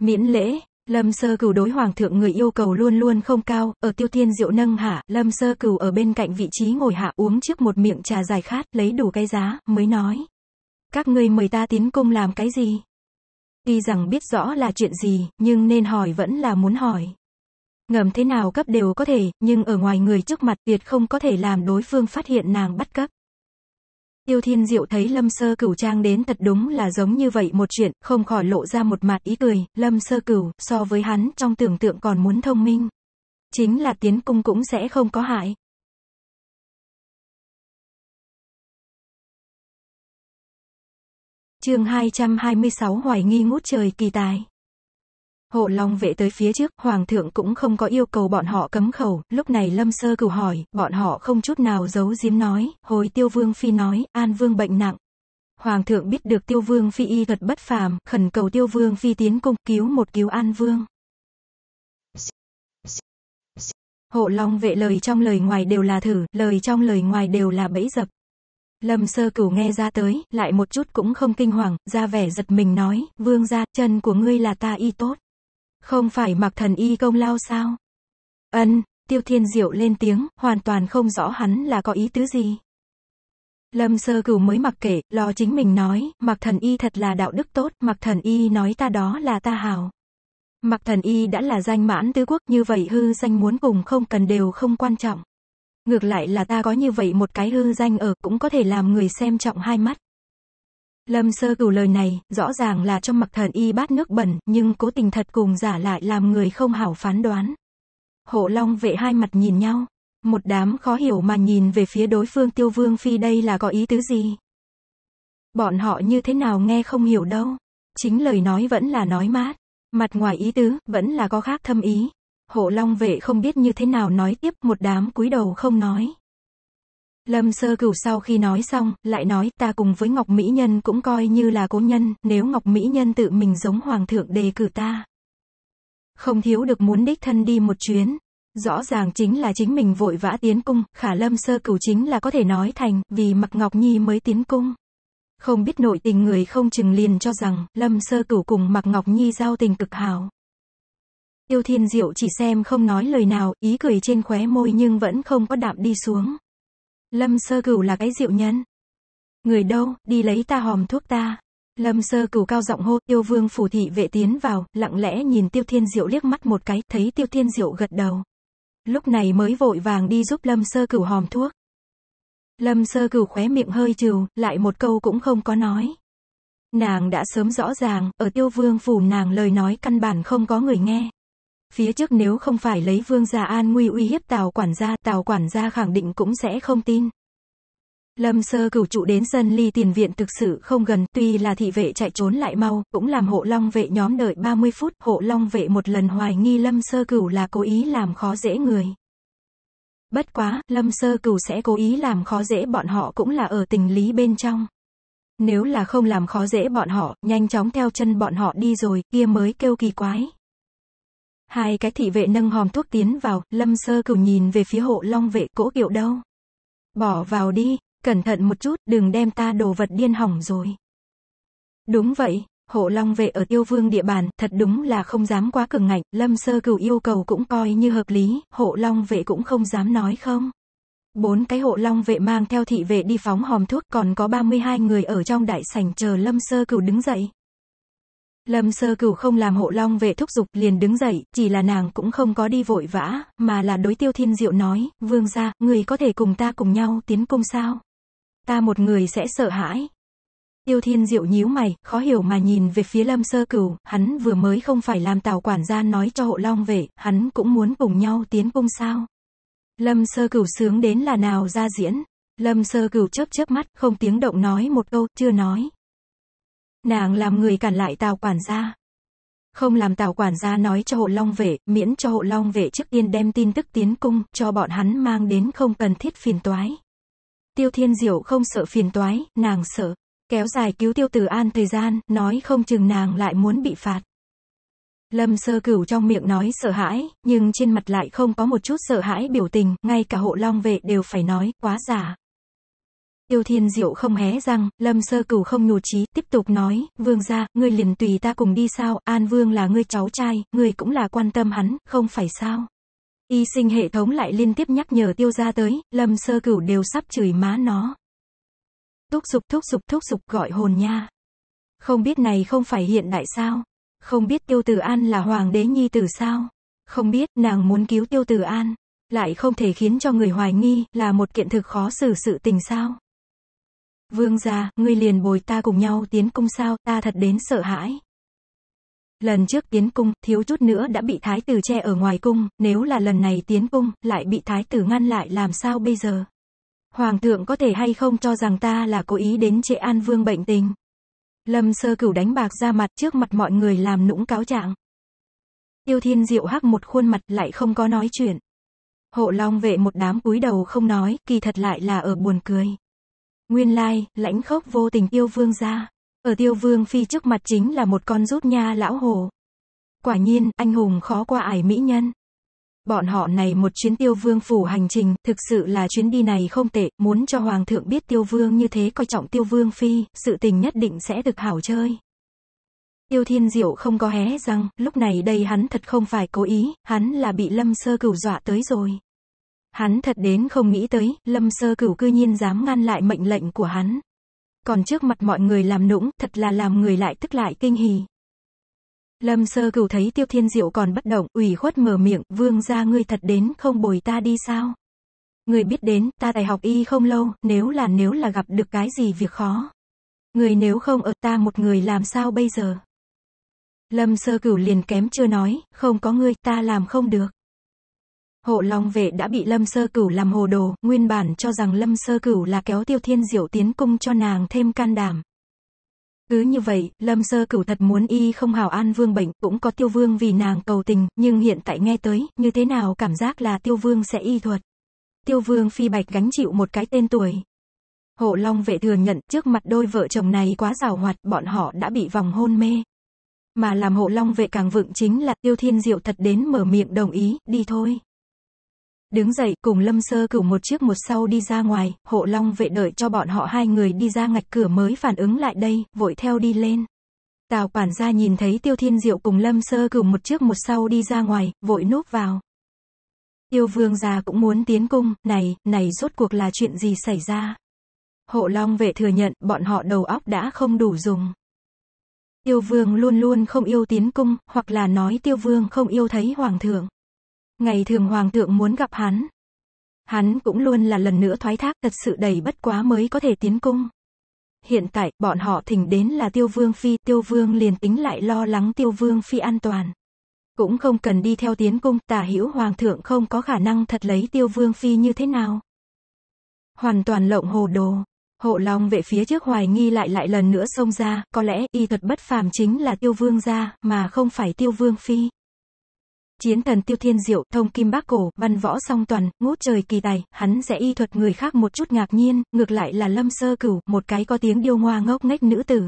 Miễn lễ, Lâm Sơ Cửu đối hoàng thượng người yêu cầu luôn luôn không cao, ở tiêu thiên rượu nâng hạ, Lâm Sơ Cửu ở bên cạnh vị trí ngồi hạ uống trước một miệng trà dài khát, lấy đủ cái giá, mới nói. Các ngươi mời ta tiến cung làm cái gì? Tuy rằng biết rõ là chuyện gì, nhưng nên hỏi vẫn là muốn hỏi ngầm thế nào cấp đều có thể, nhưng ở ngoài người trước mặt tuyệt không có thể làm đối phương phát hiện nàng bắt cấp. Tiêu Thiên Diệu thấy Lâm Sơ Cửu trang đến thật đúng là giống như vậy một chuyện, không khỏi lộ ra một mặt ý cười, Lâm Sơ Cửu, so với hắn trong tưởng tượng còn muốn thông minh. Chính là tiến cung cũng sẽ không có hại. chương 226 Hoài nghi ngút trời kỳ tài Hộ Long vệ tới phía trước, Hoàng thượng cũng không có yêu cầu bọn họ cấm khẩu, lúc này Lâm Sơ cửu hỏi, bọn họ không chút nào giấu giếm nói, hồi tiêu vương phi nói, an vương bệnh nặng. Hoàng thượng biết được tiêu vương phi y thuật bất phàm, khẩn cầu tiêu vương phi tiến cung, cứu một cứu an vương. Hộ Long vệ lời trong lời ngoài đều là thử, lời trong lời ngoài đều là bẫy dập. Lâm sơ cửu nghe ra tới, lại một chút cũng không kinh hoàng, ra vẻ giật mình nói, vương gia, chân của ngươi là ta y tốt. Không phải mặc thần y công lao sao? Ân, tiêu thiên diệu lên tiếng, hoàn toàn không rõ hắn là có ý tứ gì. Lâm sơ cửu mới mặc kể, lo chính mình nói, mặc thần y thật là đạo đức tốt, mặc thần y nói ta đó là ta hào. Mặc thần y đã là danh mãn tứ quốc như vậy hư danh muốn cùng không cần đều không quan trọng. Ngược lại là ta có như vậy một cái hư danh ở cũng có thể làm người xem trọng hai mắt. Lâm sơ cửu lời này, rõ ràng là trong mặt thần y bát nước bẩn, nhưng cố tình thật cùng giả lại làm người không hảo phán đoán. Hộ long vệ hai mặt nhìn nhau, một đám khó hiểu mà nhìn về phía đối phương tiêu vương phi đây là có ý tứ gì. Bọn họ như thế nào nghe không hiểu đâu. Chính lời nói vẫn là nói mát. Mặt ngoài ý tứ, vẫn là có khác thâm ý. Hộ long vệ không biết như thế nào nói tiếp, một đám cúi đầu không nói. Lâm Sơ Cửu sau khi nói xong, lại nói ta cùng với Ngọc Mỹ Nhân cũng coi như là cố nhân, nếu Ngọc Mỹ Nhân tự mình giống Hoàng thượng đề cử ta. Không thiếu được muốn đích thân đi một chuyến. Rõ ràng chính là chính mình vội vã tiến cung, khả Lâm Sơ Cửu chính là có thể nói thành, vì mặc Ngọc Nhi mới tiến cung. Không biết nội tình người không chừng liền cho rằng, Lâm Sơ Cửu cùng mặc Ngọc Nhi giao tình cực hảo. Tiêu Thiên Diệu chỉ xem không nói lời nào, ý cười trên khóe môi nhưng vẫn không có đạm đi xuống. Lâm sơ cửu là cái diệu nhân. Người đâu, đi lấy ta hòm thuốc ta. Lâm sơ cửu cao giọng hô, tiêu vương phủ thị vệ tiến vào, lặng lẽ nhìn tiêu thiên diệu liếc mắt một cái, thấy tiêu thiên diệu gật đầu. Lúc này mới vội vàng đi giúp lâm sơ cửu hòm thuốc. Lâm sơ cửu khóe miệng hơi trừ, lại một câu cũng không có nói. Nàng đã sớm rõ ràng, ở tiêu vương phủ nàng lời nói căn bản không có người nghe. Phía trước nếu không phải lấy vương gia an nguy uy hiếp tào quản gia, tào quản gia khẳng định cũng sẽ không tin. Lâm sơ cửu trụ đến sân ly tiền viện thực sự không gần, tuy là thị vệ chạy trốn lại mau, cũng làm hộ long vệ nhóm đợi 30 phút, hộ long vệ một lần hoài nghi lâm sơ cửu là cố ý làm khó dễ người. Bất quá, lâm sơ cửu sẽ cố ý làm khó dễ bọn họ cũng là ở tình lý bên trong. Nếu là không làm khó dễ bọn họ, nhanh chóng theo chân bọn họ đi rồi, kia mới kêu kỳ quái. Hai cái thị vệ nâng hòm thuốc tiến vào, lâm sơ cửu nhìn về phía hộ long vệ cỗ kiệu đâu. Bỏ vào đi, cẩn thận một chút, đừng đem ta đồ vật điên hỏng rồi. Đúng vậy, hộ long vệ ở tiêu vương địa bàn, thật đúng là không dám quá cường ngạnh, lâm sơ cửu yêu cầu cũng coi như hợp lý, hộ long vệ cũng không dám nói không. Bốn cái hộ long vệ mang theo thị vệ đi phóng hòm thuốc còn có 32 người ở trong đại sảnh chờ lâm sơ cửu đứng dậy. Lâm sơ cửu không làm hộ long vệ thúc giục liền đứng dậy, chỉ là nàng cũng không có đi vội vã, mà là đối tiêu thiên diệu nói, vương gia, người có thể cùng ta cùng nhau tiến công sao? Ta một người sẽ sợ hãi. Tiêu thiên diệu nhíu mày, khó hiểu mà nhìn về phía lâm sơ cửu, hắn vừa mới không phải làm tào quản gia nói cho hộ long vệ, hắn cũng muốn cùng nhau tiến công sao? Lâm sơ cửu sướng đến là nào ra diễn? Lâm sơ cửu chớp chớp mắt, không tiếng động nói một câu, chưa nói, nàng làm người cản lại tào quản gia. Không làm tào quản gia nói cho hộ long vệ, miễn cho hộ long vệ trước tiên đem tin tức tiến cung, cho bọn hắn mang đến không cần thiết phiền toái. Tiêu thiên diệu không sợ phiền toái, nàng sợ. Kéo dài cứu tiêu tử an thời gian, nói không chừng nàng lại muốn bị phạt. Lâm sơ cửu trong miệng nói sợ hãi, nhưng trên mặt lại không có một chút sợ hãi biểu tình, ngay cả hộ long vệ đều phải nói, quá giả. Tiêu thiên diệu không hé răng, lâm sơ cửu không nhủ trí, tiếp tục nói, vương gia, ngươi liền tùy ta cùng đi sao, an vương là ngươi cháu trai, ngươi cũng là quan tâm hắn, không phải sao. Y sinh hệ thống lại liên tiếp nhắc nhở tiêu gia tới, lâm sơ cửu đều sắp chửi má nó. Thúc giục thúc giục thúc giục gọi hồn nha. Không biết này không phải hiện đại sao? Không biết tiêu tử an là hoàng đế nhi tử sao? Không biết nàng muốn cứu tiêu tử an, lại không thể khiến cho người hoài nghi là một kiện thực khó xử sự tình sao? Vương gia, ngươi liền bồi ta cùng nhau tiến cung sao, ta thật đến sợ hãi. Lần trước tiến cung, thiếu chút nữa đã bị thái tử che ở ngoài cung, nếu là lần này tiến cung, lại bị thái tử ngăn lại làm sao bây giờ? Hoàng thượng có thể hay không cho rằng ta là cố ý đến trệ an vương bệnh tình. Lâm sơ cửu đánh bạc ra mặt trước mặt mọi người làm nũng cáo trạng. Tiêu thiên diệu hắc một khuôn mặt lại không có nói chuyện. Hộ long vệ một đám cúi đầu không nói, kỳ thật lại là ở buồn cười. Nguyên lai, lãnh khốc vô tình yêu vương gia Ở tiêu vương phi trước mặt chính là một con rút nha lão hồ. Quả nhiên, anh hùng khó qua ải mỹ nhân. Bọn họ này một chuyến tiêu vương phủ hành trình, thực sự là chuyến đi này không tệ, muốn cho hoàng thượng biết tiêu vương như thế coi trọng tiêu vương phi, sự tình nhất định sẽ được hảo chơi. Tiêu thiên diệu không có hé rằng, lúc này đây hắn thật không phải cố ý, hắn là bị lâm sơ cửu dọa tới rồi. Hắn thật đến không nghĩ tới, lâm sơ cửu cư nhiên dám ngăn lại mệnh lệnh của hắn. Còn trước mặt mọi người làm nũng, thật là làm người lại tức lại kinh hì. Lâm sơ cửu thấy tiêu thiên diệu còn bất động, ủy khuất mở miệng, vương ra ngươi thật đến không bồi ta đi sao? Người biết đến, ta tài học y không lâu, nếu là nếu là gặp được cái gì việc khó. Người nếu không ở ta một người làm sao bây giờ? Lâm sơ cửu liền kém chưa nói, không có ngươi, ta làm không được. Hộ Long Vệ đã bị Lâm Sơ Cửu làm hồ đồ, nguyên bản cho rằng Lâm Sơ Cửu là kéo Tiêu Thiên Diệu tiến cung cho nàng thêm can đảm. Cứ như vậy, Lâm Sơ Cửu thật muốn y không hào an vương bệnh, cũng có Tiêu Vương vì nàng cầu tình, nhưng hiện tại nghe tới, như thế nào cảm giác là Tiêu Vương sẽ y thuật. Tiêu Vương phi bạch gánh chịu một cái tên tuổi. Hộ Long Vệ thừa nhận, trước mặt đôi vợ chồng này quá rào hoạt, bọn họ đã bị vòng hôn mê. Mà làm hộ Long Vệ càng vượng chính là Tiêu Thiên Diệu thật đến mở miệng đồng ý, đi thôi. Đứng dậy, cùng lâm sơ cửu một chiếc một sau đi ra ngoài, hộ long vệ đợi cho bọn họ hai người đi ra ngạch cửa mới phản ứng lại đây, vội theo đi lên. Tào quản gia nhìn thấy tiêu thiên diệu cùng lâm sơ cửu một trước một sau đi ra ngoài, vội núp vào. Tiêu vương già cũng muốn tiến cung, này, này rốt cuộc là chuyện gì xảy ra? Hộ long vệ thừa nhận, bọn họ đầu óc đã không đủ dùng. Tiêu vương luôn luôn không yêu tiến cung, hoặc là nói tiêu vương không yêu thấy hoàng thượng. Ngày thường hoàng thượng muốn gặp hắn. Hắn cũng luôn là lần nữa thoái thác thật sự đầy bất quá mới có thể tiến cung. Hiện tại, bọn họ thỉnh đến là tiêu vương phi, tiêu vương liền tính lại lo lắng tiêu vương phi an toàn. Cũng không cần đi theo tiến cung, tả hữu hoàng thượng không có khả năng thật lấy tiêu vương phi như thế nào. Hoàn toàn lộng hồ đồ. Hộ Long về phía trước hoài nghi lại lại lần nữa xông ra, có lẽ y thuật bất phàm chính là tiêu vương gia, mà không phải tiêu vương phi. Chiến thần tiêu thiên diệu, thông kim bác cổ, văn võ song toàn, ngút trời kỳ tài, hắn sẽ y thuật người khác một chút ngạc nhiên, ngược lại là lâm sơ cửu, một cái có tiếng điêu ngoa ngốc nghếch nữ tử.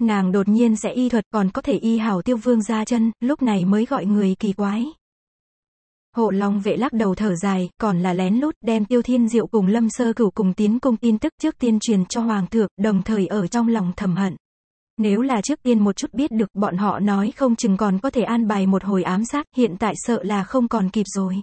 Nàng đột nhiên sẽ y thuật còn có thể y hảo tiêu vương ra chân, lúc này mới gọi người kỳ quái. Hộ Long vệ lắc đầu thở dài, còn là lén lút đem Tiêu Thiên Diệu cùng Lâm Sơ Cửu cùng tiến cung tin tức trước tiên truyền cho hoàng thượng, đồng thời ở trong lòng thầm hận. Nếu là trước tiên một chút biết được bọn họ nói không chừng còn có thể an bài một hồi ám sát, hiện tại sợ là không còn kịp rồi.